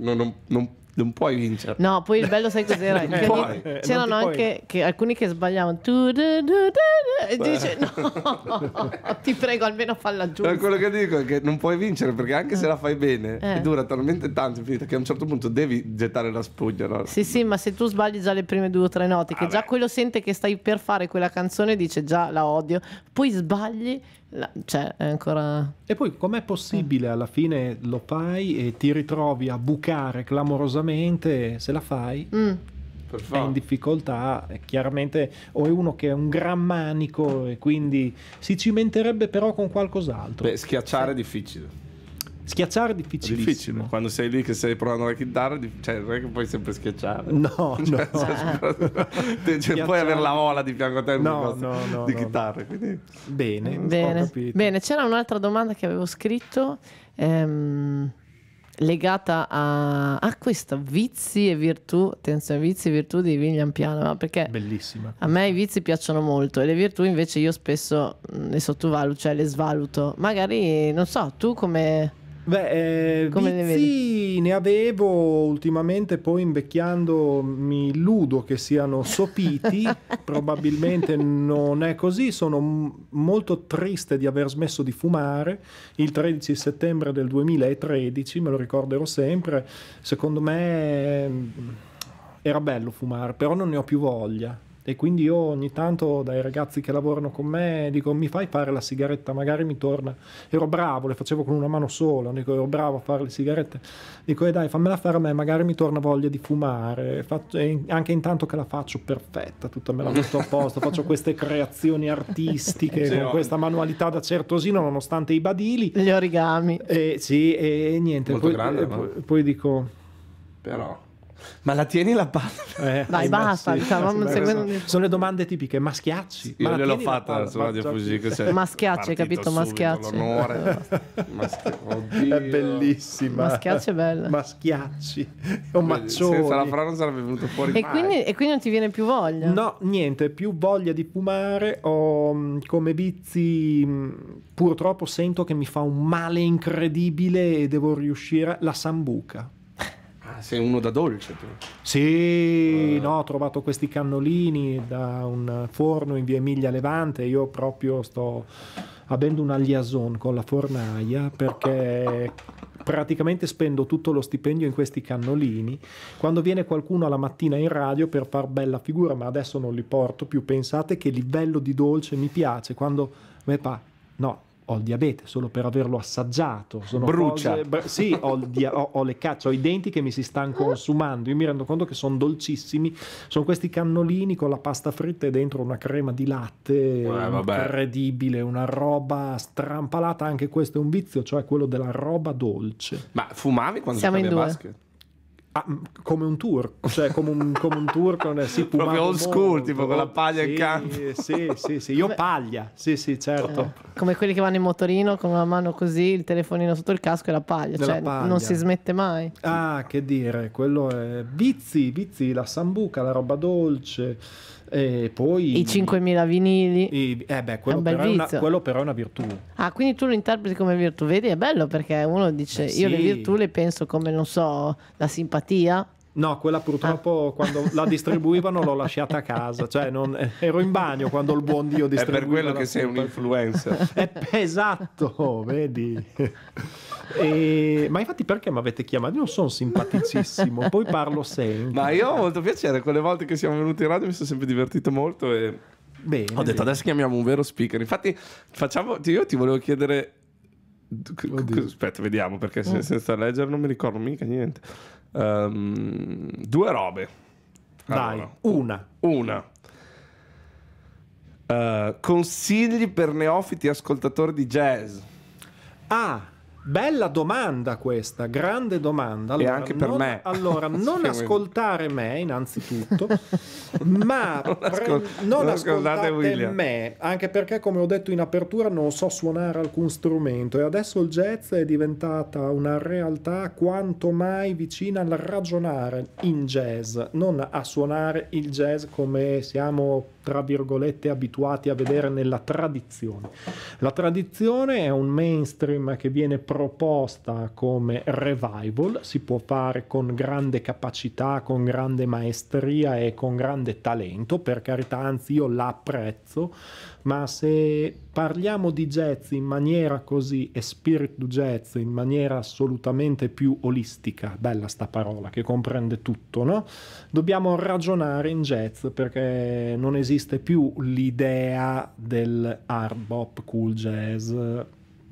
non, non, non puoi vincere. No, poi il bello sai cos'era? eh, c'erano anche che alcuni che sbagliavano tu, du, du, du, e dice no, ti prego almeno falla giù. Quello che dico è che non puoi vincere perché anche eh. se la fai bene eh. dura talmente tanto finita, che a un certo punto devi gettare la spugna. No? Sì, sì, ma se tu sbagli già le prime due o tre note, ah che beh. già quello sente che stai per fare quella canzone dice già la odio, poi sbagli la, cioè, è ancora... E poi com'è possibile alla fine lo fai e ti ritrovi a bucare clamorosamente se la fai? Mm. È in difficoltà, chiaramente, o è uno che è un gran manico e quindi si cimenterebbe però con qualcos'altro. Beh, schiacciare sì. è difficile. Schiacciare è difficilissimo. difficile. Quando sei lì che stai provando la chitarra, cioè, non è che puoi sempre schiacciare. No, cioè, no. Cioè, puoi avere la ola di fianco a te no, no, no, di no, chitarra. Quindi... Bene, bene. bene. C'era un'altra domanda che avevo scritto. Ehm, legata a, a questa vizi e virtù attenzione vizi e virtù di William Piano perché Bellissima. a me i vizi piacciono molto e le virtù invece io spesso mm, le sottovaluto cioè le svaluto magari non so tu come Beh, eh, vizi ne avevo ultimamente, poi invecchiando mi illudo che siano sopiti, probabilmente non è così, sono m- molto triste di aver smesso di fumare il 13 settembre del 2013, me lo ricorderò sempre, secondo me mm, era bello fumare, però non ne ho più voglia. E quindi io ogni tanto dai ragazzi che lavorano con me dico mi fai fare la sigaretta, magari mi torna. Ero bravo, le facevo con una mano sola, dico ero bravo a fare le sigarette. Dico e eh, dai fammela fare a me, magari mi torna voglia di fumare. Faccio, anche intanto che la faccio perfetta, tutta me la metto a posto, faccio queste creazioni artistiche con questa manualità da certosino nonostante i badili. Gli origami. E, eh, sì, e, niente. Molto poi, grande, eh, poi, ma... poi dico... Però ma la tieni la palla? Eh, Dai, basta. Sì, cioè, sì, sono, sono le domande tipiche. Ma schiacci? Sì, ma io gliel'ho fatta la sulla Fuji. Cioè, ma schiacci, capito? Ma schiacci. L'onore. ma è bellissima. Ma schiacci è bella. Ma schiacci. È un maccione. Senza la frana non sarebbe venuto fuori e quindi, e quindi non ti viene più voglia? No, niente. Più voglia di fumare. Ho mm, come vizi... Mm, purtroppo sento che mi fa un male incredibile e devo riuscire... La sambuca. Sei uno da dolce tu. Sì, uh. no, ho trovato questi cannolini da un forno in via Emilia Levante. Io proprio sto avendo una liaison con la fornaia perché praticamente spendo tutto lo stipendio in questi cannolini. Quando viene qualcuno alla mattina in radio per far bella figura, ma adesso non li porto più, pensate che livello di dolce mi piace. Quando me pa, no, ho il diabete solo per averlo assaggiato. Sono Brucia. Cose, br- sì, ho, dia- ho, ho, le cacce, ho i denti che mi si stanno consumando. Io mi rendo conto che sono dolcissimi. Sono questi cannolini con la pasta fritta e dentro una crema di latte eh, incredibile, una roba strampalata. Anche questo è un vizio, cioè quello della roba dolce. Ma fumavi quando Siamo in due. basket? Ah, come un tour, cioè come un, come un tour con eh, sì, proprio old school, tipo con la paglia sì, in campo. Sì, sì, sì, io come... paglia, sì, sì, certo. Eh, come quelli che vanno in motorino con una mano così, il telefonino sotto il casco e la paglia, cioè paglia. non si smette mai. Ah, che dire, quello è vizi, vizi, la sambuca, la roba dolce. E poi, I 5.000 vinili. I, eh beh, quello, è però è una, quello, però è una, virtù. Ah, quindi tu lo interpreti come virtù, vedi? È bello perché uno dice eh sì. io le virtù le penso come, non so, la simpatia, No, quella purtroppo ah. quando la distribuivano l'ho lasciata a casa, cioè non, eh, ero in bagno quando il buon Dio distribuiva. È per quello che sei un influencer. Eh, esatto, vedi. E, ma infatti perché mi avete chiamato? Io non sono simpaticissimo, poi parlo sempre. Ma io ho molto piacere, quelle volte che siamo venuti in radio mi sono sempre divertito molto e... Bene, ho detto bene. adesso chiamiamo un vero speaker. Infatti facciamo, io ti volevo chiedere... Oddio. Aspetta, vediamo perché eh. senza leggere non mi ricordo mica niente. Um, due robe. Allora, Dai, una. Una. Uh, consigli per neofiti ascoltatori di jazz. Ah, Bella domanda questa, grande domanda. Allora, e anche per non, me. Allora, non ascoltare me innanzitutto, ma non, ascol- non, non ascoltate William. me, anche perché come ho detto in apertura non so suonare alcun strumento e adesso il jazz è diventata una realtà quanto mai vicina al ragionare in jazz, non a suonare il jazz come siamo tra virgolette abituati a vedere nella tradizione. La tradizione è un mainstream che viene proposta come revival, si può fare con grande capacità, con grande maestria e con grande talento, per carità, anzi io l'apprezzo ma se parliamo di jazz in maniera così e spirit jazz in maniera assolutamente più olistica, bella sta parola che comprende tutto, no? Dobbiamo ragionare in jazz perché non esiste più l'idea del hard bop cool jazz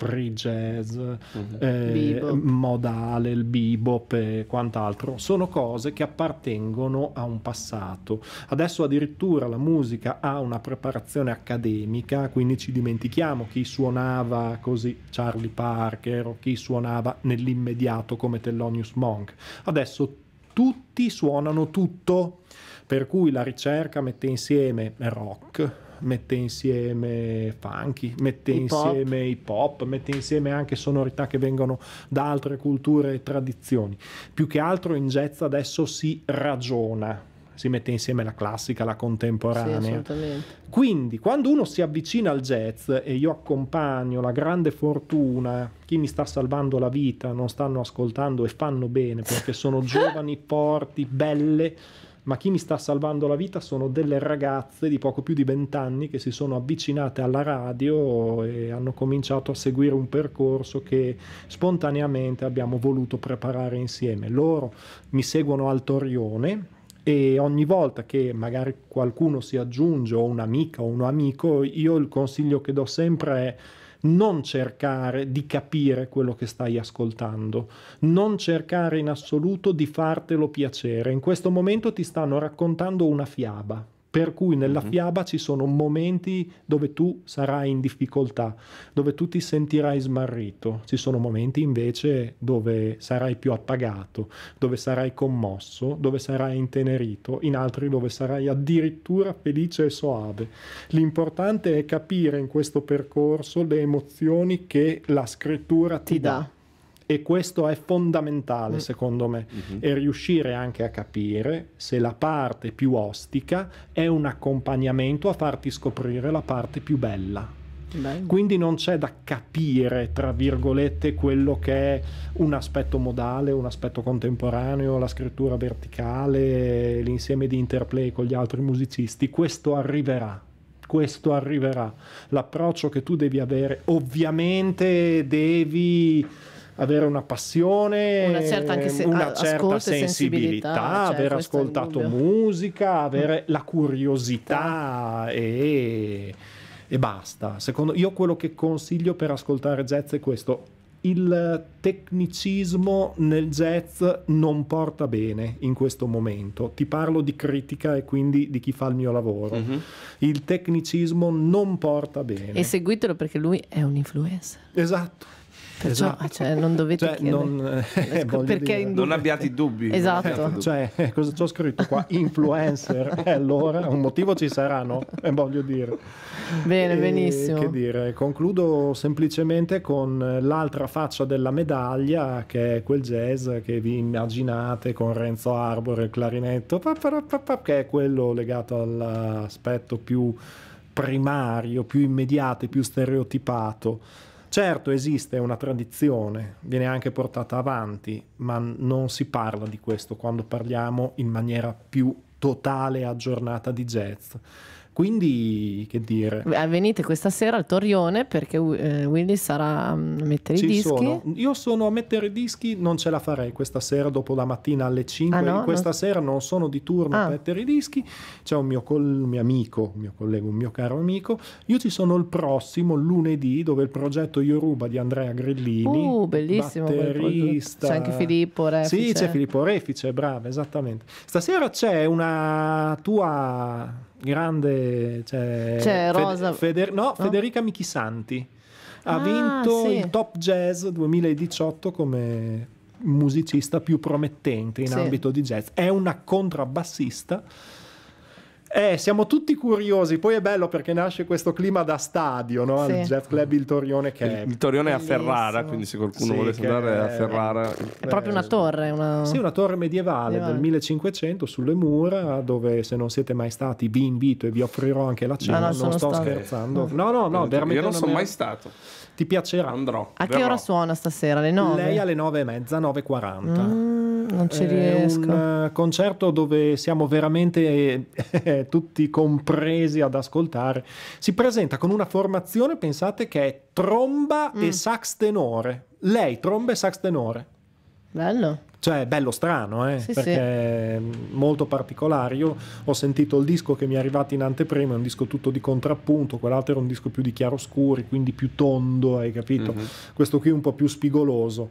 free jazz, mm-hmm. eh, modale, il bebop e quant'altro. Sono cose che appartengono a un passato. Adesso addirittura la musica ha una preparazione accademica, quindi ci dimentichiamo chi suonava così Charlie Parker o chi suonava nell'immediato come Thelonious Monk. Adesso tutti suonano tutto, per cui la ricerca mette insieme rock, mette insieme funky, mette hip insieme hip hop, mette insieme anche sonorità che vengono da altre culture e tradizioni. Più che altro in jazz adesso si ragiona, si mette insieme la classica, la contemporanea. Sì, Quindi, quando uno si avvicina al jazz e io accompagno la grande fortuna, chi mi sta salvando la vita, non stanno ascoltando e fanno bene perché sono giovani, forti, belle ma chi mi sta salvando la vita sono delle ragazze di poco più di vent'anni che si sono avvicinate alla radio e hanno cominciato a seguire un percorso che spontaneamente abbiamo voluto preparare insieme. Loro mi seguono al Torione e ogni volta che magari qualcuno si aggiunge o un'amica o un amico, io il consiglio che do sempre è non cercare di capire quello che stai ascoltando, non cercare in assoluto di fartelo piacere. In questo momento ti stanno raccontando una fiaba per cui nella mhm. fiaba ci sono momenti dove tu sarai in difficoltà, dove tu ti sentirai smarrito, ci sono momenti invece dove sarai più appagato, dove sarai commosso, dove sarai intenerito, in altri dove sarai addirittura felice e soave. L'importante è capire in questo percorso le emozioni che la scrittura ti, ti dà. dà e questo è fondamentale mm. secondo me, mm-hmm. e riuscire anche a capire se la parte più ostica è un accompagnamento a farti scoprire la parte più bella. Bello. Quindi non c'è da capire, tra virgolette, quello che è un aspetto modale, un aspetto contemporaneo, la scrittura verticale, l'insieme di interplay con gli altri musicisti. Questo arriverà. Questo arriverà. L'approccio che tu devi avere, ovviamente devi avere una passione, una certa, anche se, una certa sensibilità, cioè, aver ascoltato musica, avere la curiosità e, e basta. Secondo, io quello che consiglio per ascoltare jazz è questo. Il tecnicismo nel jazz non porta bene in questo momento. Ti parlo di critica e quindi di chi fa il mio lavoro. Mm-hmm. Il tecnicismo non porta bene. E seguitelo perché lui è un influencer. Esatto. Perciò esatto. cioè, non dovete cioè, chiedere. Non, eh, ecco, perché esatto. non abbiate dubbi. Esatto. Dubbi. Cioè, eh, cosa c'ho scritto qua? Influencer. eh, allora, un motivo ci sarà, no? Eh, voglio dire. Bene, e, benissimo. Che dire, concludo semplicemente con l'altra faccia della medaglia, che è quel jazz che vi immaginate con Renzo Arbor e il clarinetto, che è quello legato all'aspetto più primario, più immediato, e più stereotipato Certo esiste una tradizione, viene anche portata avanti, ma non si parla di questo quando parliamo in maniera più totale e aggiornata di jazz. Quindi, che dire? Venite questa sera al Torrione perché uh, eh, Willy sarà mm, a mettere Ci i dischi. Sono. Io sono a mettere i dischi, non ce la farei questa sera dopo la mattina alle 5. Ah, no? Questa no. sera non sono di turno ah. a mettere i dischi. C'è un mio, col- mio amico, mio collega, un mio caro amico. Io ci sono il prossimo lunedì dove il progetto Yoruba di Andrea Grillini. Uh, bellissimo. Batterista. C'è anche Filippo Refice. Sì, c'è Filippo Refice, bravo, esattamente. Stasera c'è una tua grande cioè, cioè, Rosa... Feder- no, Federica Michisanti ha ah, vinto sì. il Top Jazz 2018 come musicista più promettente in sì. ambito di jazz. È una contrabbassista eh, siamo tutti curiosi, poi è bello perché nasce questo clima da stadio, no? Sì. Al Jet Club il Torione che è... Il, il è a Ferrara, quindi se qualcuno sì, volesse andare è... a Ferrara... È proprio una torre, una... Sì, una torre medievale, medievale, del 1500 sulle mura, dove se non siete mai stati vi invito e vi offrirò anche la cena, no, no, non sto stato. scherzando. Eh. No, no, no, veramente... Io non sono mai stato. Ti piacerà, andrò. A verrò. che ora suona stasera? Alle 9? Lei alle 9 e mezza, 9.40. Mm, non ci riesco. È un eh, concerto dove siamo veramente eh, tutti compresi ad ascoltare. Si presenta con una formazione, pensate, che è tromba mm. e sax tenore. Lei, tromba e sax tenore. Bello. Cioè, bello strano, eh? sì, perché sì. è molto particolare. Io ho sentito il disco che mi è arrivato in anteprima, è un disco tutto di contrappunto, quell'altro era un disco più di chiaroscuri, quindi più tondo, hai capito? Mm-hmm. Questo qui è un po' più spigoloso.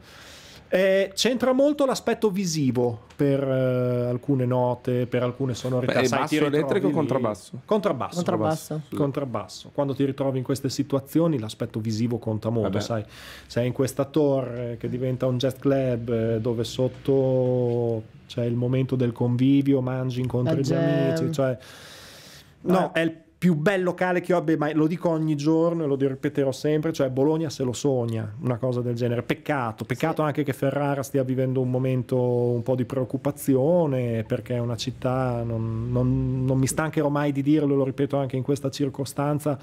Eh, c'entra molto l'aspetto visivo per eh, alcune note, per alcune sonorità. Beh, Sai, basso elettrico o contrabbasso? Contrabbasso. Contrabbasso. contrabbasso. Quando ti ritrovi in queste situazioni l'aspetto visivo conta molto, Vabbè. sai. Sei in questa torre che diventa un jazz club eh, dove sotto c'è il momento del convivio, mangi, incontri gli amici, cioè... No, è il più bel locale che io abbia mai, lo dico ogni giorno e lo ripeterò sempre, cioè Bologna se lo sogna, una cosa del genere. Peccato, peccato sì. anche che Ferrara stia vivendo un momento un po' di preoccupazione perché è una città, non, non, non mi stancherò mai di dirlo, lo ripeto anche in questa circostanza,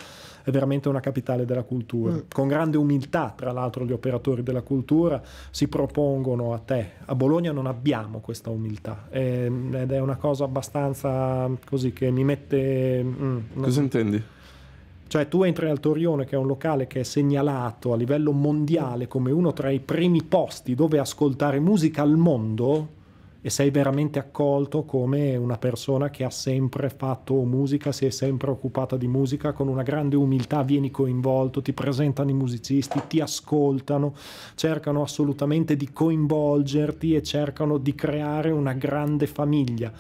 è veramente una capitale della cultura. Mm. Con grande umiltà, tra l'altro, gli operatori della cultura si propongono a te. A Bologna non abbiamo questa umiltà eh, ed è una cosa abbastanza così che mi mette... Mm, Cosa so. intendi? Cioè tu entri al Torione, che è un locale che è segnalato a livello mondiale come uno tra i primi posti dove ascoltare musica al mondo, e sei veramente accolto come una persona che ha sempre fatto musica, si è sempre occupata di musica con una grande umiltà, vieni coinvolto, ti presentano i musicisti, ti ascoltano, cercano assolutamente di coinvolgerti e cercano di creare una grande famiglia.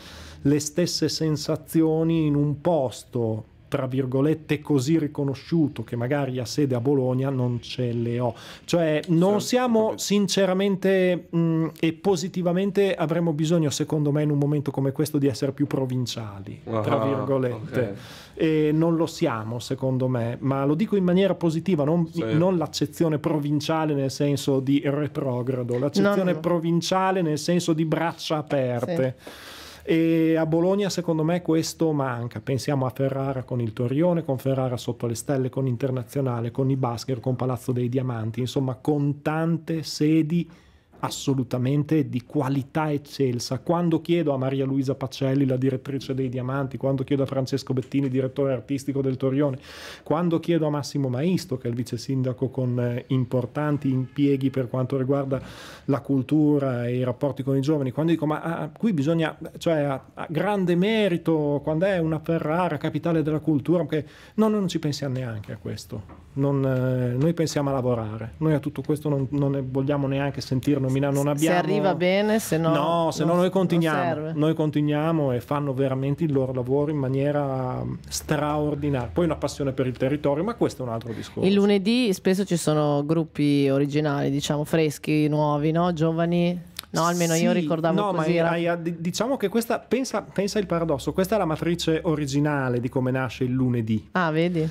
Le stesse sensazioni in un posto tra virgolette così riconosciuto che magari ha sede a Bologna non ce le ho cioè non siamo sinceramente mh, mm, e positivamente avremo bisogno secondo me in un momento come questo di essere più provinciali ah, tra virgolette okay. e non lo siamo secondo me ma lo dico in maniera positiva non, sì. non l'accezione provinciale nel senso di retrogrado l'accezione no, no. provinciale nel senso di braccia aperte sì. E a Bologna secondo me questo manca. Pensiamo a Ferrara con il Torrione, con Ferrara sotto le stelle, con Internazionale, con i Basker, con Palazzo dei Diamanti, insomma con tante sedi assolutamente di qualità eccelsa. Quando chiedo a Maria Luisa Pacelli, la direttrice dei Diamanti, quando chiedo a Francesco Bettini, direttore artistico del Torione, quando chiedo a Massimo Maisto, che è il vice sindaco con eh, importanti impieghi per quanto riguarda la cultura e i rapporti con i giovani, quando dico ma ah, ah qui bisogna, cioè a, a grande merito, quando è una Ferrara capitale della cultura, perché no, noi non ci pensiamo neanche a questo non, eh, noi pensiamo a lavorare, noi a tutto questo non, non ne vogliamo neanche sentir nominare, non abbiamo... Se arriva bene, se no... No, se no noi continuiamo, noi continuiamo e fanno veramente il loro lavoro in maniera mm, straordinaria. Poi una passione per il territorio, ma questo è un altro discorso. Il lunedì spesso ci sono gruppi originali, diciamo freschi, nuovi, no? giovani. No, almeno sì, io ricordavo no, così. Ma era... diciamo che questa, pensa, pensa il paradosso, questa è la matrice originale di come nasce il lunedì. Ah, vedi?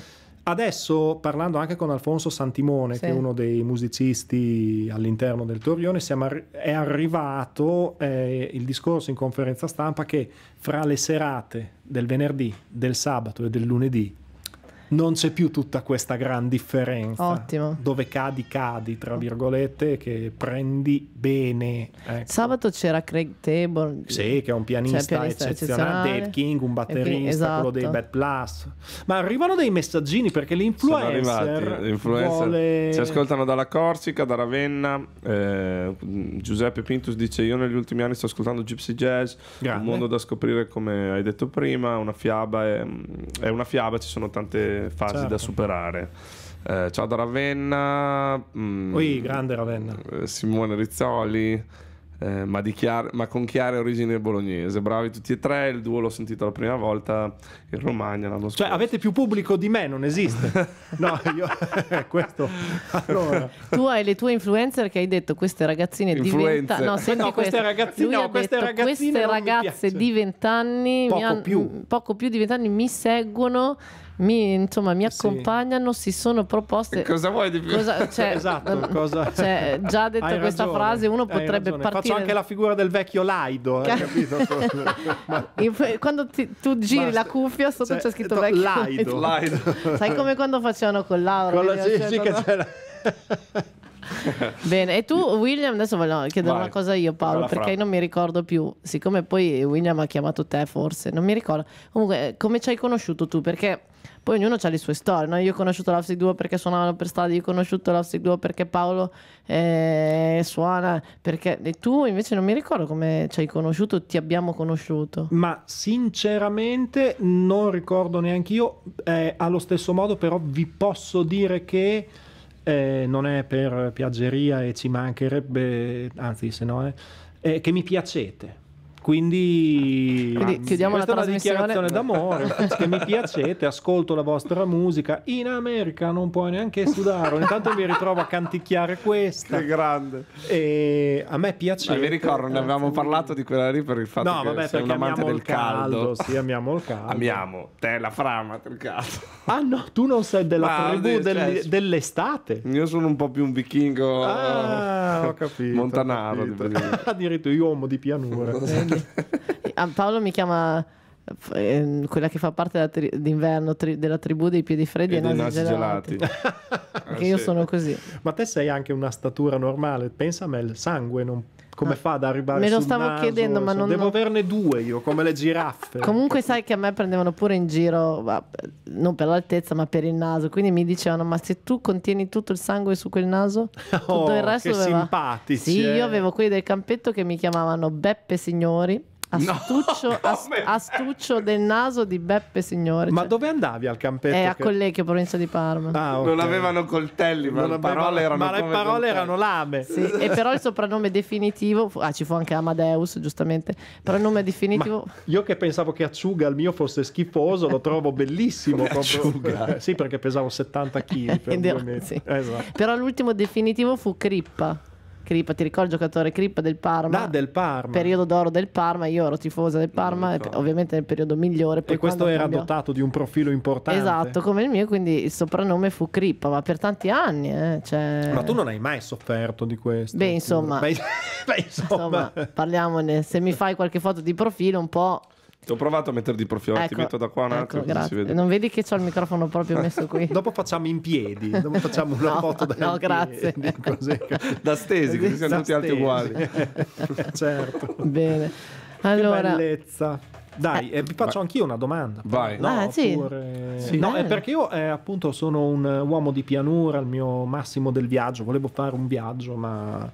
Adesso, parlando anche con Alfonso Santimone, sì. che è uno dei musicisti all'interno del Torrione, ar- è arrivato eh, il discorso in conferenza stampa che fra le serate del venerdì, del sabato e del lunedì non c'è più tutta questa gran differenza. Ottimo. Dove cadi, cadi, tra virgolette, che prendi bene. Ecco. Sabato c'era Craig Table. Sì, che è un pianista, cioè, pianista eccezionale. Dave King, un batterista, esatto. quello dei Bad Plus. Ma arrivano dei messaggini perché l'influencer, l'influencer vuole... Ci ascoltano dalla Corsica, da Ravenna. Eh, Giuseppe Pintus dice io negli ultimi anni sto ascoltando Gypsy Jazz, Grande. un mondo da scoprire come hai detto prima, una fiaba, è, è una fiaba, ci sono tante fasi certo. da superare. Eh, ciao da Ravenna. Mm, Ui, grande Ravenna. Eh, Simone Rizzoli. Eh, ma, chiar- ma, con chiare origini bolognese. Bravi tutti e tre, il duo l'ho sentito la prima volta in Romagna l'anno cioè, scorso. Cioè avete più pubblico di me, non esiste. no, io questo allora. Tu hai le tue influencer che hai detto queste ragazzine influencer. no, senti no, queste, ragazzine, no, queste, detto, ragazzine queste ragazze di vent'anni, poco, han- più. poco più di vent'anni, mi seguono mi, insomma, mi accompagnano, sì. si sono proposte... Cosa vuoi di più? Cosa, cioè, esatto, ehm, cosa... Cioè, già detto Hai questa ragione. frase uno potrebbe ragione. partire... Faccio anche la figura del vecchio Laido, hai eh, capito? Quando ti, tu giri Basta. la cuffia sotto cioè, c'è scritto to, vecchio Laido. Laido. Sai come quando facevano con Laura? Con la sì, sì, che c'era... Bene, e tu William, adesso voglio chiedere Vai, una cosa io Paolo, perché fra. non mi ricordo più, siccome poi William ha chiamato te forse, non mi ricordo. Comunque, come ci hai conosciuto tu? Perché poi ognuno ha le sue storie, no? Io ho conosciuto l'Afsi 2 perché suonavano per strada, io ho conosciuto l'Afsi 2 perché Paolo eh, suona, perché... E tu invece non mi ricordo come ci hai conosciuto, ti abbiamo conosciuto. Ma sinceramente non ricordo neanche io, eh, allo stesso modo però vi posso dire che... Eh, non è per piaggeria e ci mancherebbe, anzi se no è, eh, eh, che mi piacete quindi, Quindi ah, chiudiamo la trasmissione. È una dichiarazione d'amore. che mi piacete, ascolto la vostra musica. In America non puoi neanche sudare. intanto mi ritrovo a canticchiare questa. Che grande. E a me piace. Mi ricordo, ne avevamo parlato di quella lì per il fatto no, che vabbè, sei un amante del caldo. caldo. Sì, amiamo il caldo. Amiamo te, la frama, il caldo. Ah no, tu non sei della Ma tribù del, cioè, dell'estate. Io sono un po' più un vichingo. Ah, ho capito. Montanaro. Ho capito. Addirittura io uomo di pianura. Ah, Paolo mi chiama ehm, quella che fa parte della d'inverno tri- della tribù dei piedi freddi e, e nasi, gelati, gelati. perché ah, io sì. sono così ma te sei anche una statura normale pensa a me il sangue non come ah, fa ad arrivare Me lo stavo naso, chiedendo, ma non. Devo non... averne due io, come le giraffe. Comunque, sai che a me prendevano pure in giro, non per l'altezza, ma per il naso. Quindi mi dicevano: Ma se tu contieni tutto il sangue su quel naso, tutto oh, il resto. Che simpatici. Sì, eh. io avevo quelli del campetto che mi chiamavano Beppe Signori Astuccio, no, as, astuccio, del naso di Beppe Signore. Ma cioè. dove andavi al campetto? Eh, a che... Collecchio, provincia di Parma. Ah, okay. Non avevano coltelli, ma, non le parole, erano, ma le parole erano lame. Sì, e però il soprannome definitivo, ah, ci fu anche Amadeus, giustamente. Però il nome definitivo. Ma io che pensavo che Acciuga il mio fosse schifoso, lo trovo bellissimo. Acciuga. Eh, sì, perché pesavo 70 kg. Per sì. esatto. Però l'ultimo definitivo fu Crippa. Crippa, ti ricordi il giocatore Crippa del Parma? Ah, del Parma. Periodo d'oro del Parma, io ero tifosa del Parma, ovviamente nel periodo migliore. e questo era cambiò... dotato di un profilo importante. Esatto, come il mio, quindi il soprannome fu Crippa, ma per tanti anni. Eh, cioè... Ma tu non hai mai sofferto di questo? Beh, insomma, beh, insomma. insomma parliamone, se mi fai qualche foto di profilo un po'... Ho provato a mettere di profilo, ecco, ti metto da qua un ecco, attimo. Ecco, non vedi che ho il microfono proprio messo qui? Dopo facciamo in piedi, dopo facciamo una no, foto da No, grazie. Piedi, da stesi, così siamo tutti stesi. alti uguali. certo. Bene. Allora, dai, eh. eh, vi faccio vai. anch'io una domanda. Vai. No, ah, sì. Pure... sì. No, perché io eh, appunto sono un uomo di pianura, il mio massimo del viaggio, volevo fare un viaggio, ma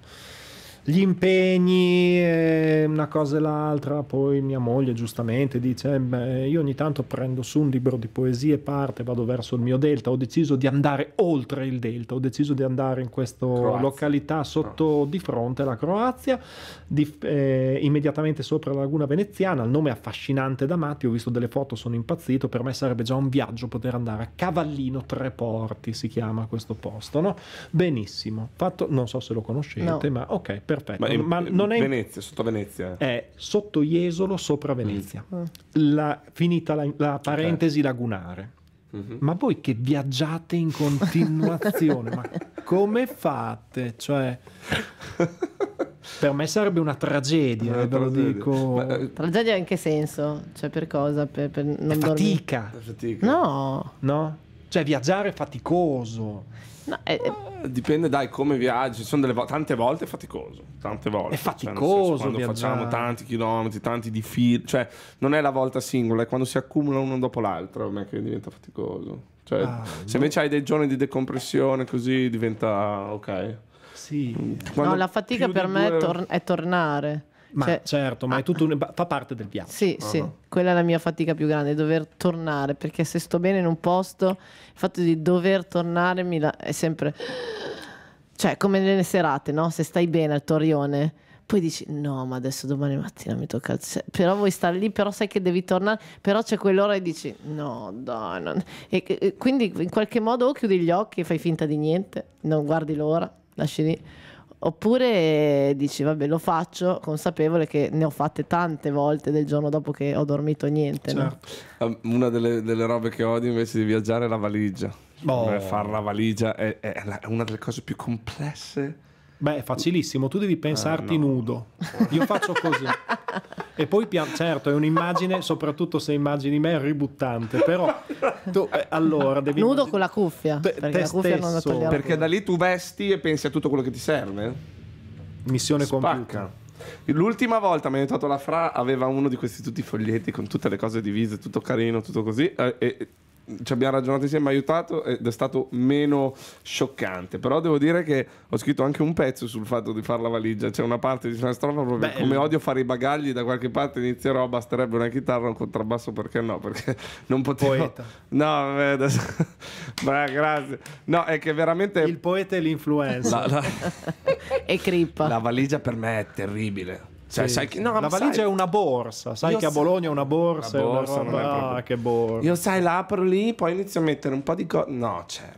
gli impegni, eh, una cosa e l'altra, poi mia moglie giustamente dice, eh, beh, io ogni tanto prendo su un libro di poesie, parte, vado verso il mio delta, ho deciso di andare oltre il delta, ho deciso di andare in questa località sotto Croazia. Ah. di fronte alla Croazia, di, eh, immediatamente sopra la laguna veneziana, il nome affascinante da matti, ho visto delle foto, sono impazzito, per me sarebbe già un viaggio poter andare a Cavallino Tre Porti, si chiama questo posto, no? Benissimo, fatto, non so se lo conoscete, no. ma ok, per perfetto. Ma, in, ma non è Venezia, sotto Venezia. È sotto Jesolo, sopra mm. Venezia. Mm. La, finita la, la parentesi okay. lagunare. Mm-hmm. Ma voi che viaggiate in continuazione, ma come fate? Cioè, per me sarebbe una tragedia, una eh, ve tragedia. lo dico. Ma, eh, tragedia in che senso? Cioè, per cosa? Per, per non è fatica. È fatica. No. no? Cioè, viaggiare è faticoso No, è, eh, è... Eh. Eh, dipende, dai, come viaggi. Sono delle vo- tante volte è faticoso. Tante volte. È cioè, faticoso. Cioè, quando viaggiare. facciamo tanti chilometri, tanti di fil. Cioè, non è la volta singola, è quando si accumula uno dopo l'altro. A che diventa faticoso. Cioè, ah, se invece no. hai dei giorni di decompressione, così diventa ok. Sì. Quando no, la fatica per me due... è, tor- è tornare. Ma cioè, certo, ma ah, un, fa parte del viaggio. Sì, uh-huh. sì, ah. quella è la mia fatica più grande, dover tornare, perché se sto bene in un posto il fatto di dover tornare Mila- è sempre... Cioè, come nelle serate, no? Se stai bene al torrione, poi dici no ma adesso domani mattina mi tocca cioè, però vuoi stare lì però sai che devi tornare però c'è quell'ora e dici no dai non... e, e, quindi in qualche modo o chiudi gli occhi e fai finta di niente non guardi l'ora lasci lì Oppure dici, vabbè, lo faccio consapevole che ne ho fatte tante volte del giorno dopo che ho dormito niente. Certo. No? Ehm, una delle, delle robe che odio invece di viaggiare è la valigia. Oh. Fare la valigia è, è, una delle cose più complesse. Beh, è facilissimo, tu devi pensarti eh, no. nudo. Io faccio così. E poi, certo, è un'immagine, soprattutto se immagini me, ributtante, però tu, eh, allora devi... Nudo immagin- con la cuffia, te, perché te la cuffia stesso, non la togliamo. Perché da lì tu vesti e pensi a tutto quello che ti serve. Missione Spacca. compiuta. L'ultima volta mi ha aiutato la Fra, aveva uno di questi tutti i foglietti con tutte le cose divise, tutto carino, tutto così. Eh, e ci abbiamo ragionato insieme, mi ha aiutato ed è stato meno scioccante. Però devo dire che ho scritto anche un pezzo sul fatto di fare la valigia. C'è una parte di una strofa proprio Beh, come odio fare i bagagli da qualche parte inizierò, basterebbe una chitarra, un contrabbasso, perché no? Perché non potevo... Poeta. No, vabbè, adesso... Beh, grazie. No, è che veramente... Il poeta è l'influenza. La, la... e crippa. La valigia per me è terribile cioè, sai che, no, la valigia sai... è una borsa, sai che a Bologna una borsa, borsa è una roba, ah, che borsa. Io sai, la apro lì, poi inizio a mettere un po' di cose. No, cioè,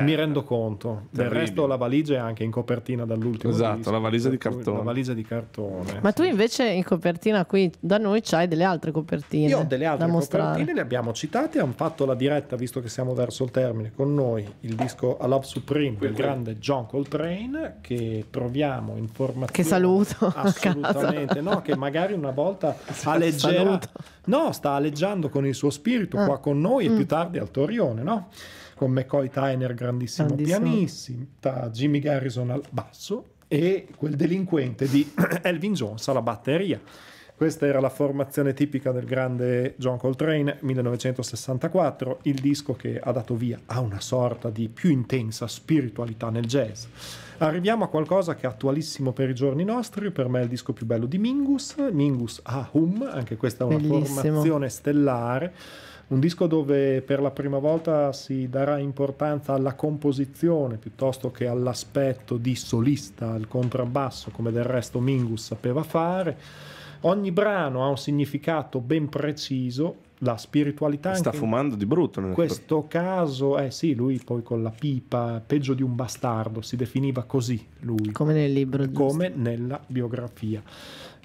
mi rendo conto. Terribile. Del resto la valigia è anche in copertina dall'ultimo. Esatto, disco, la valigia di cartone. La valigia di cartone. Ma sì. tu invece in copertina qui da noi c'hai delle altre copertine. Io ho delle altre copertine, le abbiamo citate, hanno fatto la diretta, visto che siamo verso il termine, con noi il disco A Love Supreme del grande John Coltrane che troviamo in forma. Che saluto. Assolutamente, no, che magari una volta alleggerà... No, sta alleggiando con il suo spirito ah. qua con noi mm. e più mm. tardi al Torione, no? con McCoy Tyner grandissimo, grandissimo. pianista, Jimmy Garrison al basso e quel delinquente di Elvin Jones alla batteria. Questa era la formazione tipica del grande John Coltrane 1964, il disco che ha dato via a una sorta di più intensa spiritualità nel jazz. Arriviamo a qualcosa che è attualissimo per i giorni nostri, per me è il disco più bello di Mingus, Mingus Ahum, anche questa è una Bellissimo. formazione stellare un disco dove per la prima volta si darà importanza alla composizione piuttosto che all'aspetto di solista, al contrabbasso, come del resto Mingus sapeva fare. Ogni brano ha un significato ben preciso la spiritualità. Sta fumando di brutto. In questo per... caso, eh sì, lui poi con la pipa, peggio di un bastardo, si definiva così lui. Come nel libro. Come nella biografia.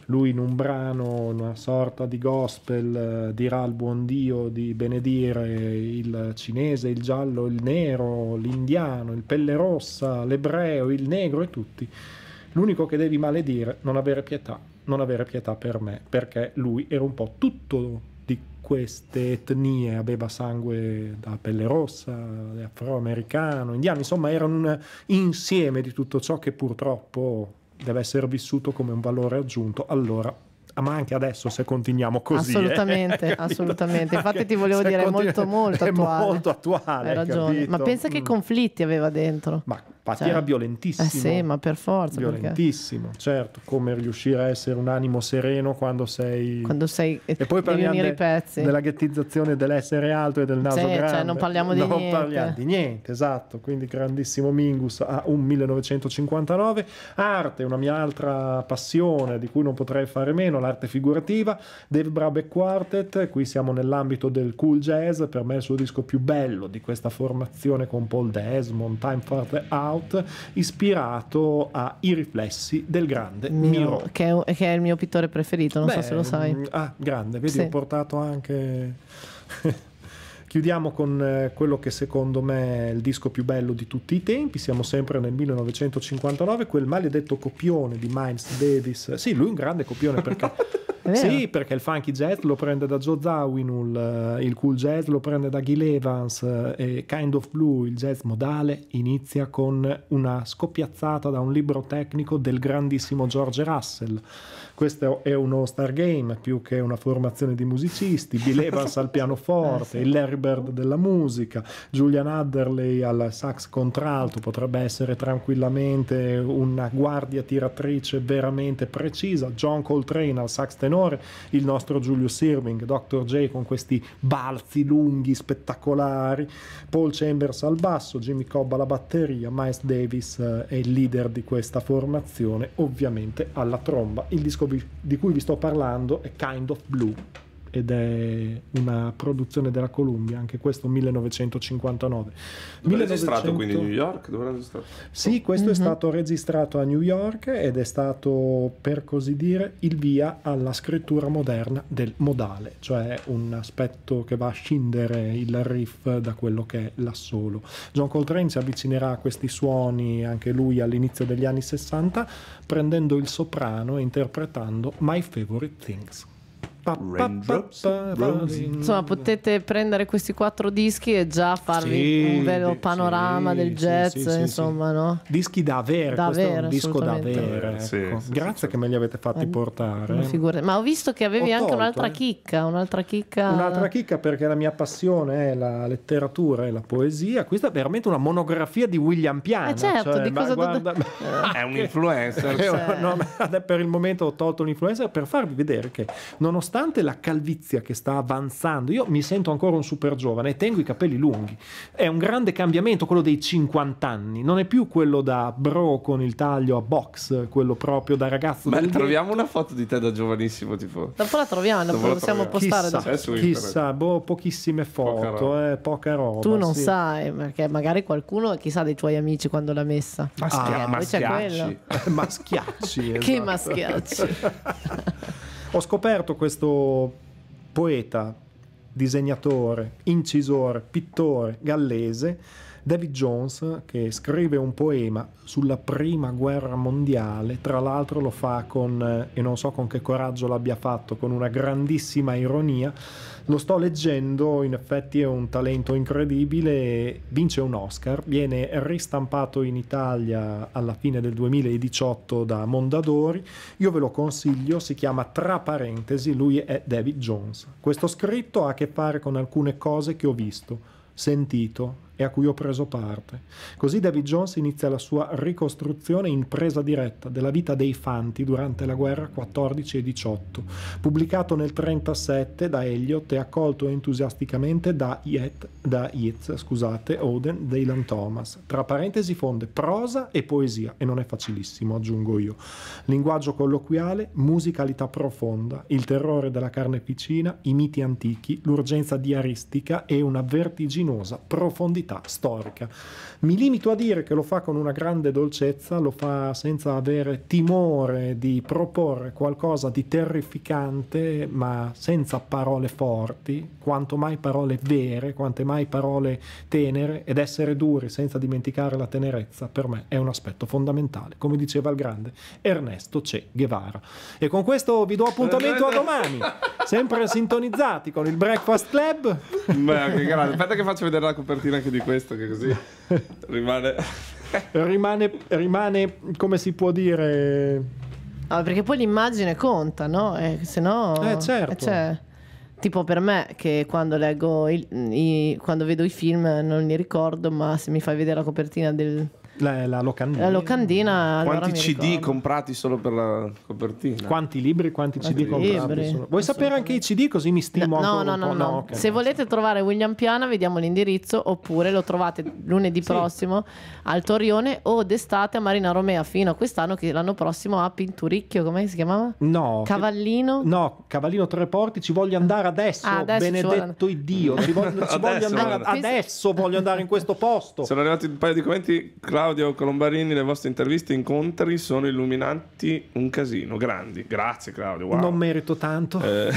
Lui in un brano, una sorta di gospel, eh, dirà al buon Dio di benedire il cinese, il giallo, il nero, l'indiano, il pelle rossa, l'ebreo, il negro e tutti. L'unico che devi maledire, non avere pietà, non avere pietà per me, perché lui era un po' tutto queste etnie, aveva sangue da pelle rossa, afroamericano, indiano, insomma erano un insieme di tutto ciò che purtroppo deve essere vissuto come un valore aggiunto allora Ah, ma anche adesso se continuiamo così. Assolutamente, eh, assolutamente. Infatti ti volevo dire, è molto, molto è attuale. molto attuale. Hai ragione. Capito? Ma pensa che mm. conflitti aveva dentro. Ma infatti cioè, era violentissimo. Eh sì, ma per forza. Violentissimo, perché... certo. Come riuscire a essere un animo sereno quando sei... Quando sei... E poi parliamo de... pezzi. della ghettizzazione dell'essere alto e del naso sì, cioè, grande. Cioè, non parliamo di non niente. Non parliamo di niente, esatto. Quindi grandissimo Mingus a un 1959. Arte, una mia altra passione di cui non potrei fare meno, la l'arte figurativa. Dave Brabe Quartet, qui siamo nell'ambito del cool jazz, per me è il suo disco più bello di questa formazione con Paul Desmond, Time Farther Out, ispirato a I riflessi del grande Miro. Che è, che è il mio pittore preferito, non Beh, so se lo sai. Mm, ah, grande, vedi, sì. ho portato anche... Chiudiamo con eh, quello che secondo me è il disco più bello di tutti i tempi, siamo sempre nel 1959, quel maledetto copione di Miles Davis. Sì, lui è un grande copione perché... Sì, perché il funky jazz lo prende da Joe Zawinul, eh, il cool jazz lo prende da Gil Evans eh, e Kind of Blue, il jazz modale, inizia con una scoppiazzata da un libro tecnico del grandissimo George Russell questo è uno Stargame più che una formazione di musicisti, Bill Evans al pianoforte, eh, sì. Larry Bird della musica, Julian Adderley al sax contralto, potrebbe essere tranquillamente una guardia tiratrice veramente precisa, John Coltrane al sax tenore, il nostro Julius Irving, Dr. J con questi balzi lunghi, spettacolari, Paul Chambers al basso, Jimmy Cobb alla batteria, Miles Davis eh, è il leader di questa formazione, ovviamente alla tromba. Il disco vi, di cui vi sto parlando è Kind of Blue ed è una produzione della Columbia, anche questo 1959. Dove 1900... registrato quindi a New York? Dove registrato? Sì, questo mm-hmm. è mhm. stato registrato a New York ed è stato, per così dire, il via alla scrittura moderna del modale, cioè un aspetto che va a scindere il riff da quello che è l'assolo. John Coltrane si avvicinerà a questi suoni anche lui all'inizio degli anni 60 prendendo il soprano e interpretando My Favorite Things. Insomma, potete prendere questi quattro dischi e già farvi sì, un vero panorama sì, del jazz, sì, insomma, no? Dischi da avere, da avere disco da avere. Eh, ecco. Grazie che me li avete fatti eh, portare. Eh. Figura... Ma ho visto che avevi ho anche tolto, un'altra eh. chicca, un'altra chicca. Un'altra chicca perché la mia passione è la letteratura e la poesia. Questa è veramente una monografia di William Piano. Eh certo, cioè, di cosa guarda... do... è un influencer. Cioè. Certo. No, per il momento ho tolto l'influencer per farvi vedere che nonostante nonostante la calvizia che sta avanzando, io mi sento ancora un super giovane e tengo i capelli lunghi. È un grande cambiamento quello dei 50 anni, non è più quello da bro con il taglio a box, quello proprio da ragazzo. Ma troviamo una foto di te da giovanissimo, tipo. Dopo la troviamo, dopo, dopo possiamo troviamo. postare. Chissà, chissà boh, pochissime foto, poca, eh, poca roba. tu non sì. sai, perché magari qualcuno, chissà dei tuoi amici quando l'ha messa. Ma, schia- ah, ma schiacci. Esatto. ma schiacci. Esatto. che ma ho scoperto questo poeta, disegnatore, incisore, pittore gallese, David Jones, che scrive un poema sulla prima guerra mondiale, tra l'altro lo fa con, eh, e non so con che coraggio l'abbia fatto, con una grandissima ironia, lo sto leggendo, in effetti è un talento incredibile, vince un Oscar, viene ristampato in Italia alla fine del 2018 da Mondadori. Io ve lo consiglio, si chiama Tra parentesi, lui è David Jones. Questo scritto ha a che fare con alcune cose che ho visto, sentito, e a cui ho preso parte. Così David Jones inizia la sua ricostruzione in presa diretta della vita dei Fanti durante la guerra 14 e 18, pubblicato nel 1937 da Elliott e accolto entusiasticamente da, Yet, da Yeats, scusate, Oden, Dylan Thomas. Tra parentesi fonde prosa e poesia, e non è facilissimo, aggiungo io. Linguaggio colloquiale, musicalità profonda, il terrore della carneficina, i miti antichi, l'urgenza diaristica e una vertiginosa profondità verità storica. Mi limito a dire che lo fa con una grande dolcezza, lo fa senza avere timore di proporre qualcosa di terrificante, ma senza parole forti, quanto mai parole vere, quante mai parole tenere ed essere duri senza dimenticare la tenerezza, per me è un aspetto fondamentale, come diceva il grande Ernesto Che Guevara. E con questo vi do appuntamento a domani, sempre sintonizzati con il Breakfast Club. Beh, che grande. Aspetta che faccio vedere la copertina anche di di questo che così rimane... rimane... rimane, come si può dire... Ah, perché poi l'immagine conta, no? Eh, se no... Eh certo. Eh, cioè tipo per me che quando leggo i, i, quando vedo i film non li ricordo ma se mi fai vedere la copertina del la, la locandina. La locandina allora quanti CD comprati solo per la copertina? Quanti libri, quanti, CD libri. comprati? Libri. Vuoi sapere anche i CD così mi stimo no, no, no, no, no. Okay. Se volete trovare William Piana vediamo l'indirizzo oppure lo trovate lunedì sì. prossimo al Torione o d'estate a Marina Romea fino a quest'anno che l'anno prossimo a Pinturicchio, come si chiamava? No. Cavallino? No, Cavallino Tre Porti, ci voglio andare adesso, ah, adesso benedetto ci Dio, ci voglio, ci voglio andare adesso, voglio andare in questo posto. Sono arrivati un paio di commenti, Claudio Claudio Colombarini, le vostre interviste e incontri sono illuminanti un casino. Grandi, grazie Claudio. Wow. Non merito tanto. Eh.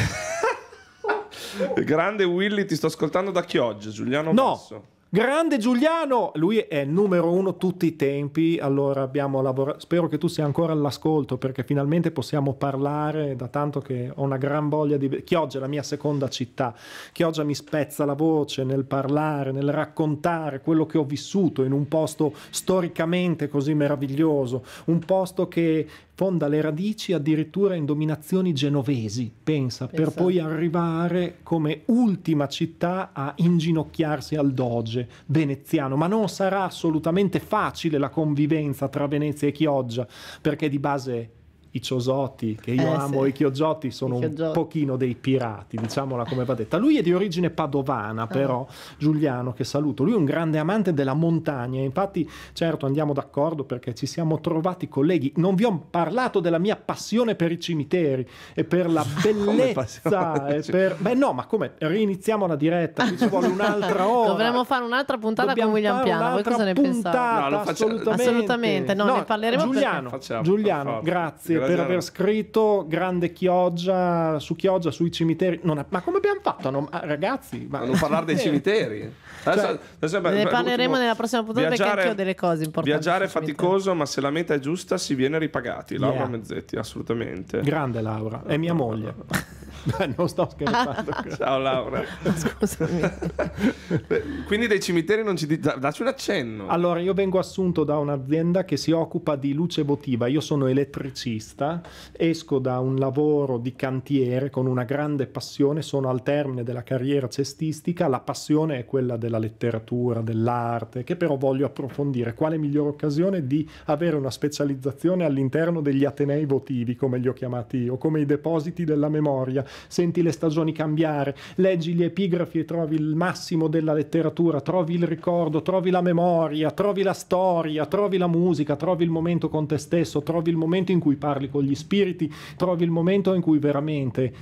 Grande Willy, ti sto ascoltando da Chioggia, Giuliano no. Basso. Grande Giuliano, lui è numero uno tutti i tempi, allora abbiamo lavorato, spero che tu sia ancora all'ascolto perché finalmente possiamo parlare da tanto che ho una gran voglia di... Chioggia è la mia seconda città, Chioggia mi spezza la voce nel parlare, nel raccontare quello che ho vissuto in un posto storicamente così meraviglioso, un posto che fonda le radici addirittura in dominazioni genovesi, pensa, pensa, per esatto. poi arrivare come ultima città a inginocchiarsi al doge veneziano, ma non sarà assolutamente facile la convivenza tra Venezia e Chioggia, perché di base i Ciosotti, che io eh, amo, sì. i Chioggiotti sono I un pochino dei pirati, diciamola come va detta. Lui è di origine padovana ah. però, ah. Giuliano che saluto, lui è un grande amante della montagna, infatti certo andiamo d'accordo perché ci siamo trovati colleghi, non vi ho parlato della mia passione per i cimiteri e per la bellezza, e per... beh no ma come, riniziamo la diretta, ci vuole un'altra ora. Dovremmo fare un'altra puntata Dobbiamo con William Piano, voi cosa ne pensate? No, assolutamente. assolutamente, no, no, ne parleremo Giuliano, per... facciamo, Giuliano, per grazie per aver scritto grande Chioggia su Chioggia sui cimiteri. Ha... ma come abbiamo fatto? Non... Ah, ragazzi, ma... a non parlare dei eh. cimiteri. Adesso, cioè, adesso, ne beh, parleremo nella prossima puntata viaggiare, perché anche ho delle cose importanti. Viaggiare è faticoso, ma se la meta è giusta si viene ripagati. Laura yeah. Mezzetti, assolutamente. Grande Laura, è mia moglie. non sto scherzando. Ah. Ciao Laura. Scusami. Quindi dei cimiteri non ci dici, dacci un accenno. Allora, io vengo assunto da un'azienda che si occupa di luce votiva, io sono elettricista artista, esco da un lavoro di cantiere con una grande passione, sono al termine della carriera cestistica, la passione è quella della letteratura, dell'arte, che però voglio approfondire. Quale migliore occasione di avere una specializzazione all'interno degli atenei votivi, come li ho chiamati io, come i depositi della memoria, senti le stagioni cambiare, leggi gli epigrafi e trovi il massimo della letteratura, trovi il ricordo, trovi la memoria, trovi la storia, trovi la musica, trovi il momento con te stesso, trovi il momento in cui parli parli con gli spiriti, trovi il momento in cui veramente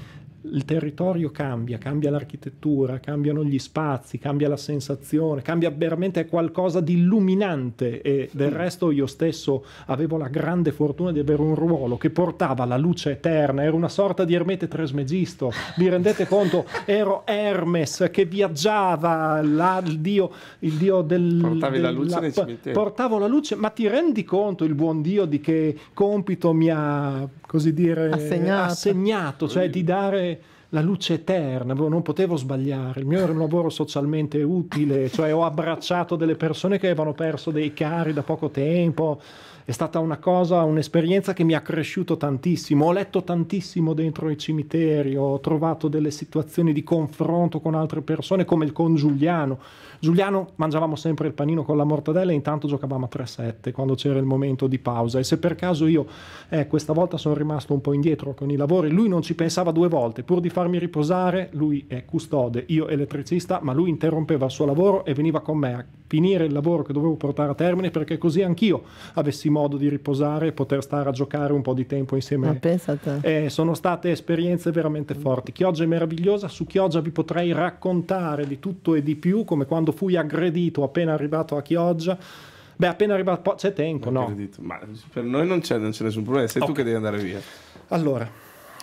il territorio cambia, cambia l'architettura, cambiano gli spazi, cambia la sensazione, cambia veramente qualcosa di illuminante e sì. del resto io stesso avevo la grande fortuna di avere un ruolo che portava la luce eterna, ero una sorta di Ermete tresmegisto, vi rendete conto? Ero Hermes che viaggiava, là, il dio, il dio del... Portavi del, la luce la, nel cimitero. Portavo la luce, ma ti rendi conto il buon Dio di che compito mi ha così dire, assegnato, assegnato cioè di dare la luce eterna, boh, non potevo sbagliare, il mio era un lavoro socialmente utile, cioè ho abbracciato delle persone che avevano perso dei cari da poco tempo, è stata una cosa, un'esperienza che mi ha cresciuto tantissimo, ho letto tantissimo dentro i cimiteri, ho trovato delle situazioni di confronto con altre persone come il congiuliano, Giuliano mangiavamo sempre il panino con la mortadella e intanto giocavamo a 3-7 quando c'era il momento di pausa e se per caso io eh, questa volta sono rimasto un po' indietro con i lavori, lui non ci pensava due volte, pur di farmi riposare, lui è custode, io elettricista, ma lui interrompeva il suo lavoro e veniva con me a finire il lavoro che dovevo portare a termine perché così anch'io avessi modo di riposare e poter stare a giocare un po' di tempo insieme. Ma pensa eh, sono state esperienze veramente forti. Chioggia è meravigliosa, su Chioggia vi potrei raccontare di tutto e di più, come quando quando fui aggredito appena arrivato a Chioggia. Beh, appena arrivato, po- c'è tempo, no? Aggredito. Ma per noi non c'è, non c'è nessun problema, sei okay. tu che devi andare via. Allora,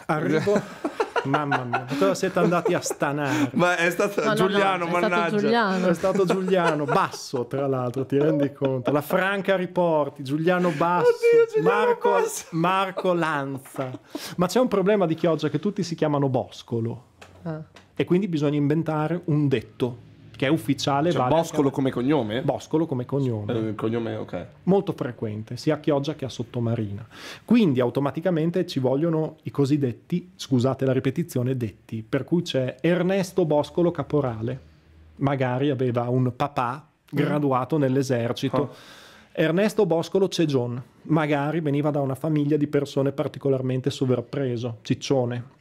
arrivo. Mamma mia, cosa siete andati a stanare? Ma è stato no, Giuliano, no, no, è mannaggia. Stato Giuliano. È stato Giuliano, basso tra l'altro, ti rendi conto? La Franca Riporti, Giuliano Basso, Oddio, Giuliano Marco, basso. Marco Lanza. Ma c'è un problema di Chioggia che tutti si chiamano Boscolo. Ah. E quindi bisogna inventare un detto che è ufficiale. Cioè, vale Boscolo a... come cognome? Boscolo come cognome. Eh, cognome okay. Molto frequente, sia a Chioggia che a Sottomarina. Quindi automaticamente ci vogliono i cosiddetti, scusate la ripetizione, detti, per cui c'è Ernesto Boscolo Caporale, magari aveva un papà graduato mm. nell'esercito. Oh. Ernesto Boscolo Cegion, magari veniva da una famiglia di persone particolarmente sovrappreso, ciccione.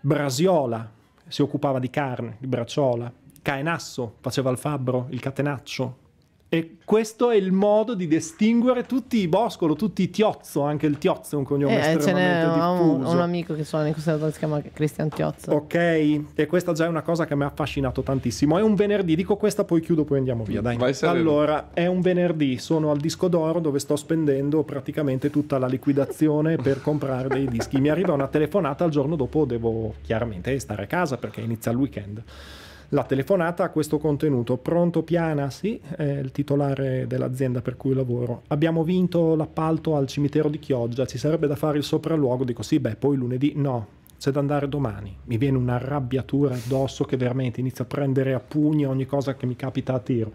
Brasiola si occupava di carne, di bracciola. Caenasso faceva il fabbro, il catenaccio. E questo è il modo di distinguere tutti i boscolo, tutti i tiozzo, anche il tiozzo è un cognome eh, estremamente ce n'è un, un, amico che suona in questa si chiama Cristian Tiozzo. Ok, e questa già è una cosa che mi ha affascinato tantissimo. È un venerdì, dico questa poi chiudo, poi andiamo via, dai. Vai, allora, è un venerdì, sono al disco d'oro dove sto spendendo praticamente tutta la liquidazione per comprare dei dischi. Mi arriva una telefonata, il giorno dopo devo chiaramente stare a casa perché inizia il weekend. La telefonata ha questo contenuto. Pronto Piana? Sì, è il titolare dell'azienda per cui lavoro. Abbiamo vinto l'appalto al cimitero di Chioggia, ci sarebbe da fare il sopralluogo. Dico sì, beh, poi lunedì no c'è da andare domani. Mi viene un'arrabbiatura addosso che veramente inizia a prendere a pugni ogni cosa che mi capita a tiro.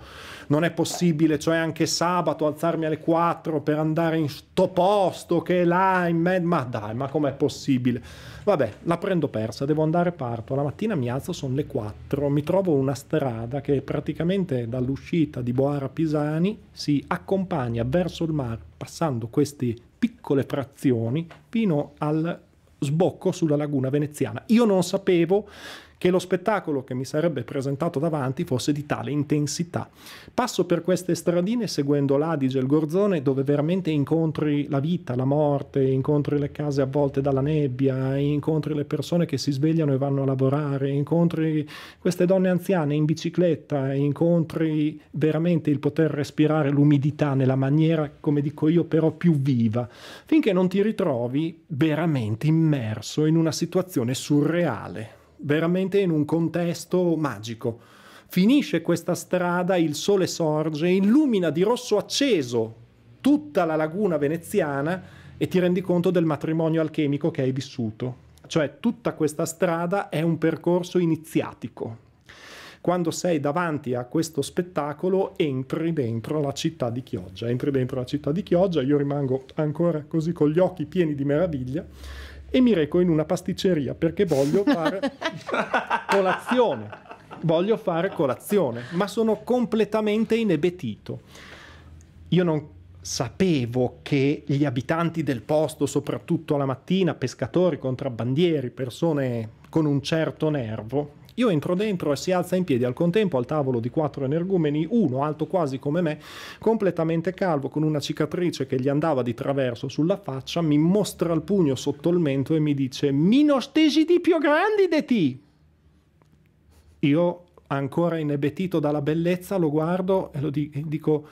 Non è possibile, cioè anche sabato alzarmi alle 4 per andare in sto posto che è là in mezzo. Ma dai, ma com'è possibile? Vabbè, la prendo persa, devo andare parto. La mattina mi alzo, sono le 4, mi trovo una strada che praticamente dall'uscita di Boara Pisani si accompagna verso il mare, passando queste piccole frazioni fino al sbocco sulla laguna veneziana. Io non sapevo che lo spettacolo che mi sarebbe presentato davanti fosse di tale intensità. Passo per queste stradine seguendo l'Adige e il Gorzone dove veramente incontri la vita, la morte, incontri le case avvolte dalla nebbia, incontri le persone che si svegliano e vanno a lavorare, incontri queste donne anziane in bicicletta, incontri veramente il poter respirare l'umidità nella maniera, come dico io, però più viva, finché non ti ritrovi veramente immerso in una situazione surreale veramente in un contesto magico. Finisce questa strada, il sole sorge, illumina di rosso acceso tutta la laguna veneziana e ti rendi conto del matrimonio alchemico che hai vissuto. Cioè tutta questa strada è un percorso iniziatico. Quando sei davanti a questo spettacolo entri dentro la città di Chioggia, entri dentro la città di Chioggia, io rimango ancora così con gli occhi pieni di meraviglia e mi reco in una pasticceria perché voglio fare colazione. Voglio fare colazione, ma sono completamente inebetito. Io non sapevo che gli abitanti del posto, soprattutto la mattina, pescatori, contrabbandieri, persone con un certo nervo, io entro dentro e si alza in piedi al contempo al tavolo di quattro energumeni, uno alto quasi come me, completamente calvo, con una cicatrice che gli andava di traverso sulla faccia, mi mostra il pugno sotto il mento e mi dice «Mino stesi di più grandi di ti!» Io, ancora inebetito dalla bellezza, lo guardo e lo dico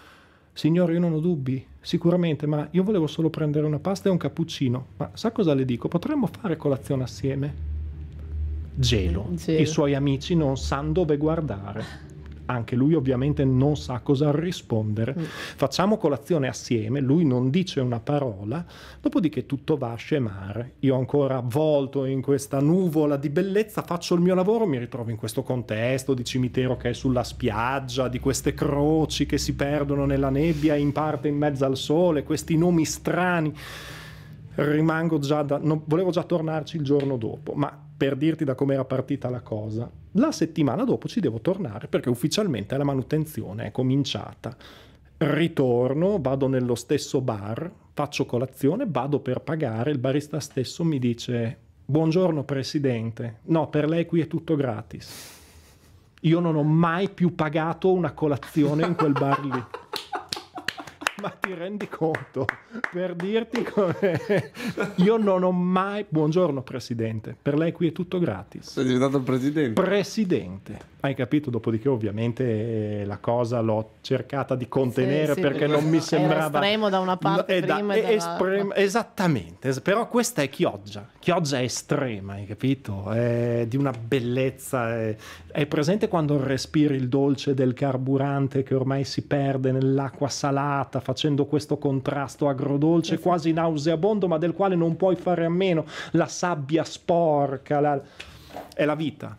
«Signore, io non ho dubbi, sicuramente, ma io volevo solo prendere una pasta e un cappuccino. Ma sa cosa le dico? Potremmo fare colazione assieme?» gelo. gelo. I suoi amici non sanno dove guardare anche lui ovviamente non sa cosa rispondere. Mm. Facciamo colazione assieme, lui non dice una parola, dopodiché tutto va a scemare. Io ancora avvolto in questa nuvola di bellezza, faccio il mio lavoro, mi ritrovo in questo contesto di cimitero che è sulla spiaggia, di queste croci che si perdono nella nebbia, in parte in mezzo al sole, questi nomi strani. Rimango già da... Non, volevo già tornarci il giorno dopo, ma per dirti da come era partita la cosa. La settimana dopo ci devo tornare perché ufficialmente la manutenzione è cominciata. Ritorno, vado nello stesso bar, faccio colazione, vado per pagare, il barista stesso mi dice buongiorno presidente, no per lei qui è tutto gratis. Io non ho mai più pagato una colazione in quel bar lì. ma ti rendi conto per dirti come io non ho mai buongiorno presidente per lei qui è tutto gratis sei diventato presidente presidente hai capito? Dopodiché ovviamente eh, la cosa l'ho cercata di contenere sì, perché sì, non mi sembrava... Estremo da una parte. No, eh, da, prima e eh, dalla... Esattamente, però questa è chioggia, chioggia estrema, hai capito? È di una bellezza. È, è presente quando respiri il dolce del carburante che ormai si perde nell'acqua salata facendo questo contrasto agrodolce esatto. quasi nauseabondo ma del quale non puoi fare a meno. La sabbia sporca, la... è la vita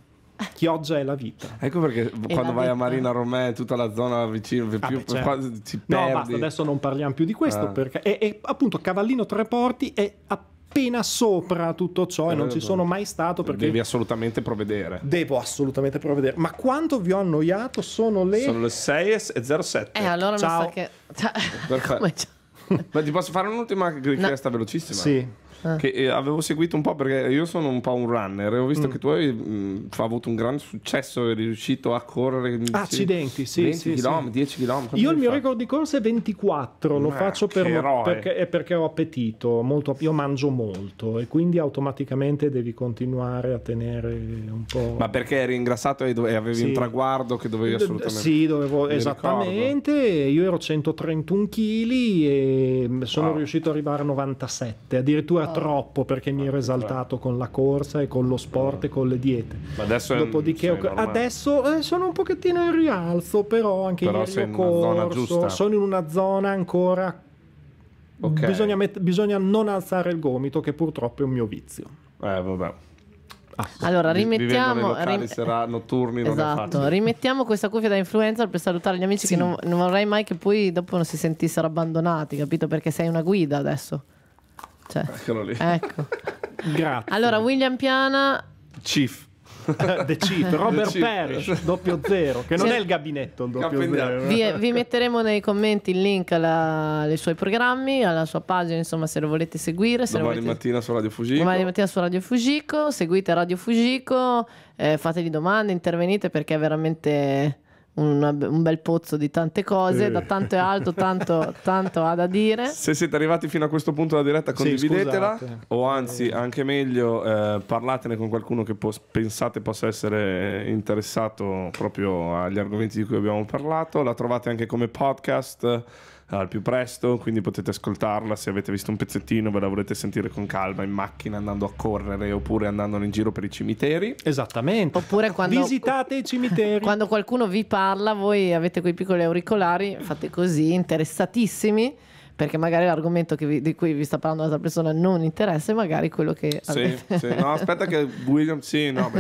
Chioggia è la vita. Ecco perché quando vai vita. a Marina Romè, tutta la zona vicino, ah, più, beh, certo. ci perdi. No, basta, adesso non parliamo più di questo. Ah. Perché, e, e, appunto Cavallino Tre Porti è appena sopra tutto ciò e eh, non ci sono mai stato perché devi assolutamente provvedere devo assolutamente provvedere ma quanto vi ho annoiato sono le sono le 6 e 07 eh allora ciao. mi sa che come... ma ti posso fare un'ultima richiesta no. velocissima sì eh. che eh, avevo seguito un po' perché io sono un po' un runner e ho visto mm. che tu hai mh, avuto un grande successo, eri riuscito a correre accidenti, sì, 20 sì, km, sì. 10 km. Io il mio fatto? record di corsa è 24, lo Ma faccio per, perché, perché, ho appetito, molto, io mangio molto e quindi automaticamente devi continuare a tenere un po'... Ma perché eri ingrassato e, dove, avevi sì. un traguardo che dovevi assolutamente... Sì, dovevo, esattamente, ricordo. io ero 131 kg e sono wow. riuscito ad arrivare a 97, addirittura troppo perché mi ero ah, esaltato con la corsa e con lo sport e mm. con le diete. Ma adesso Dopodiché, ho... adesso eh, sono un pochettino in rialzo, però anche però ieri ho corso, sono in una zona ancora... Okay. Bisogna, met... bisogna non alzare il gomito, che purtroppo è un mio vizio. Eh, vabbè. Ah, allora rimettiamo, rim- sarà, notturni, esatto, rimettiamo questa cuffia da influencer per salutare gli amici sì. che non, non vorrei mai che poi dopo non si sentissero abbandonati capito perché sei una guida adesso cioè, Eccolo lì. Ecco. Grazie. Allora, William Piana. Chief. The Chief, Robert The Chief. Parrish, doppio zero, che non è il gabinetto il doppio zero. Vi, vi, metteremo nei commenti il link alla, ai suoi programmi, alla sua pagina, insomma, se lo volete seguire. Se domani volete... mattina su Radio Fugico. Domani mattina su Radio Fugico, seguite Radio Fugico, eh, fategli domande, intervenite perché è veramente una, un bel pozzo di tante cose, eh. da tanto è alto, tanto, tanto ha da dire. Se siete arrivati fino a questo punto della diretta, condividetela. Sì, o anzi, anche meglio, eh, parlatene con qualcuno che pos- pensate possa essere interessato proprio agli argomenti di cui abbiamo parlato. La trovate anche come podcast eh, al più presto, quindi potete ascoltarla se avete visto un pezzettino, ve la volete sentire con calma in macchina andando a correre oppure andando in giro per i cimiteri. Esattamente. Oppure quando visitate i cimiteri. Quando qualcuno vi parla, voi avete quei piccoli auricolari, fate così, interessatissimi perché magari l'argomento vi, di cui vi sta parlando un'altra persona non interessa e magari quello che... Sì, avete... sì. No, aspetta che William... Sì, no,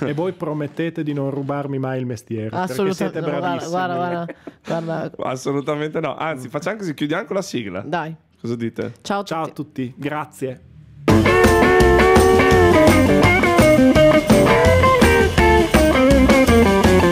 e voi promettete di non rubarmi mai il mestiere. Assolutamente. Siete no, bravissimi. Guarda, guarda, guarda, guarda. Assolutamente no. Anzi, facciamo così, chiudiamo con la sigla. Dai. Cosa dite? Ciao a Ciao tutti. A tutti. Grazie. Thank you.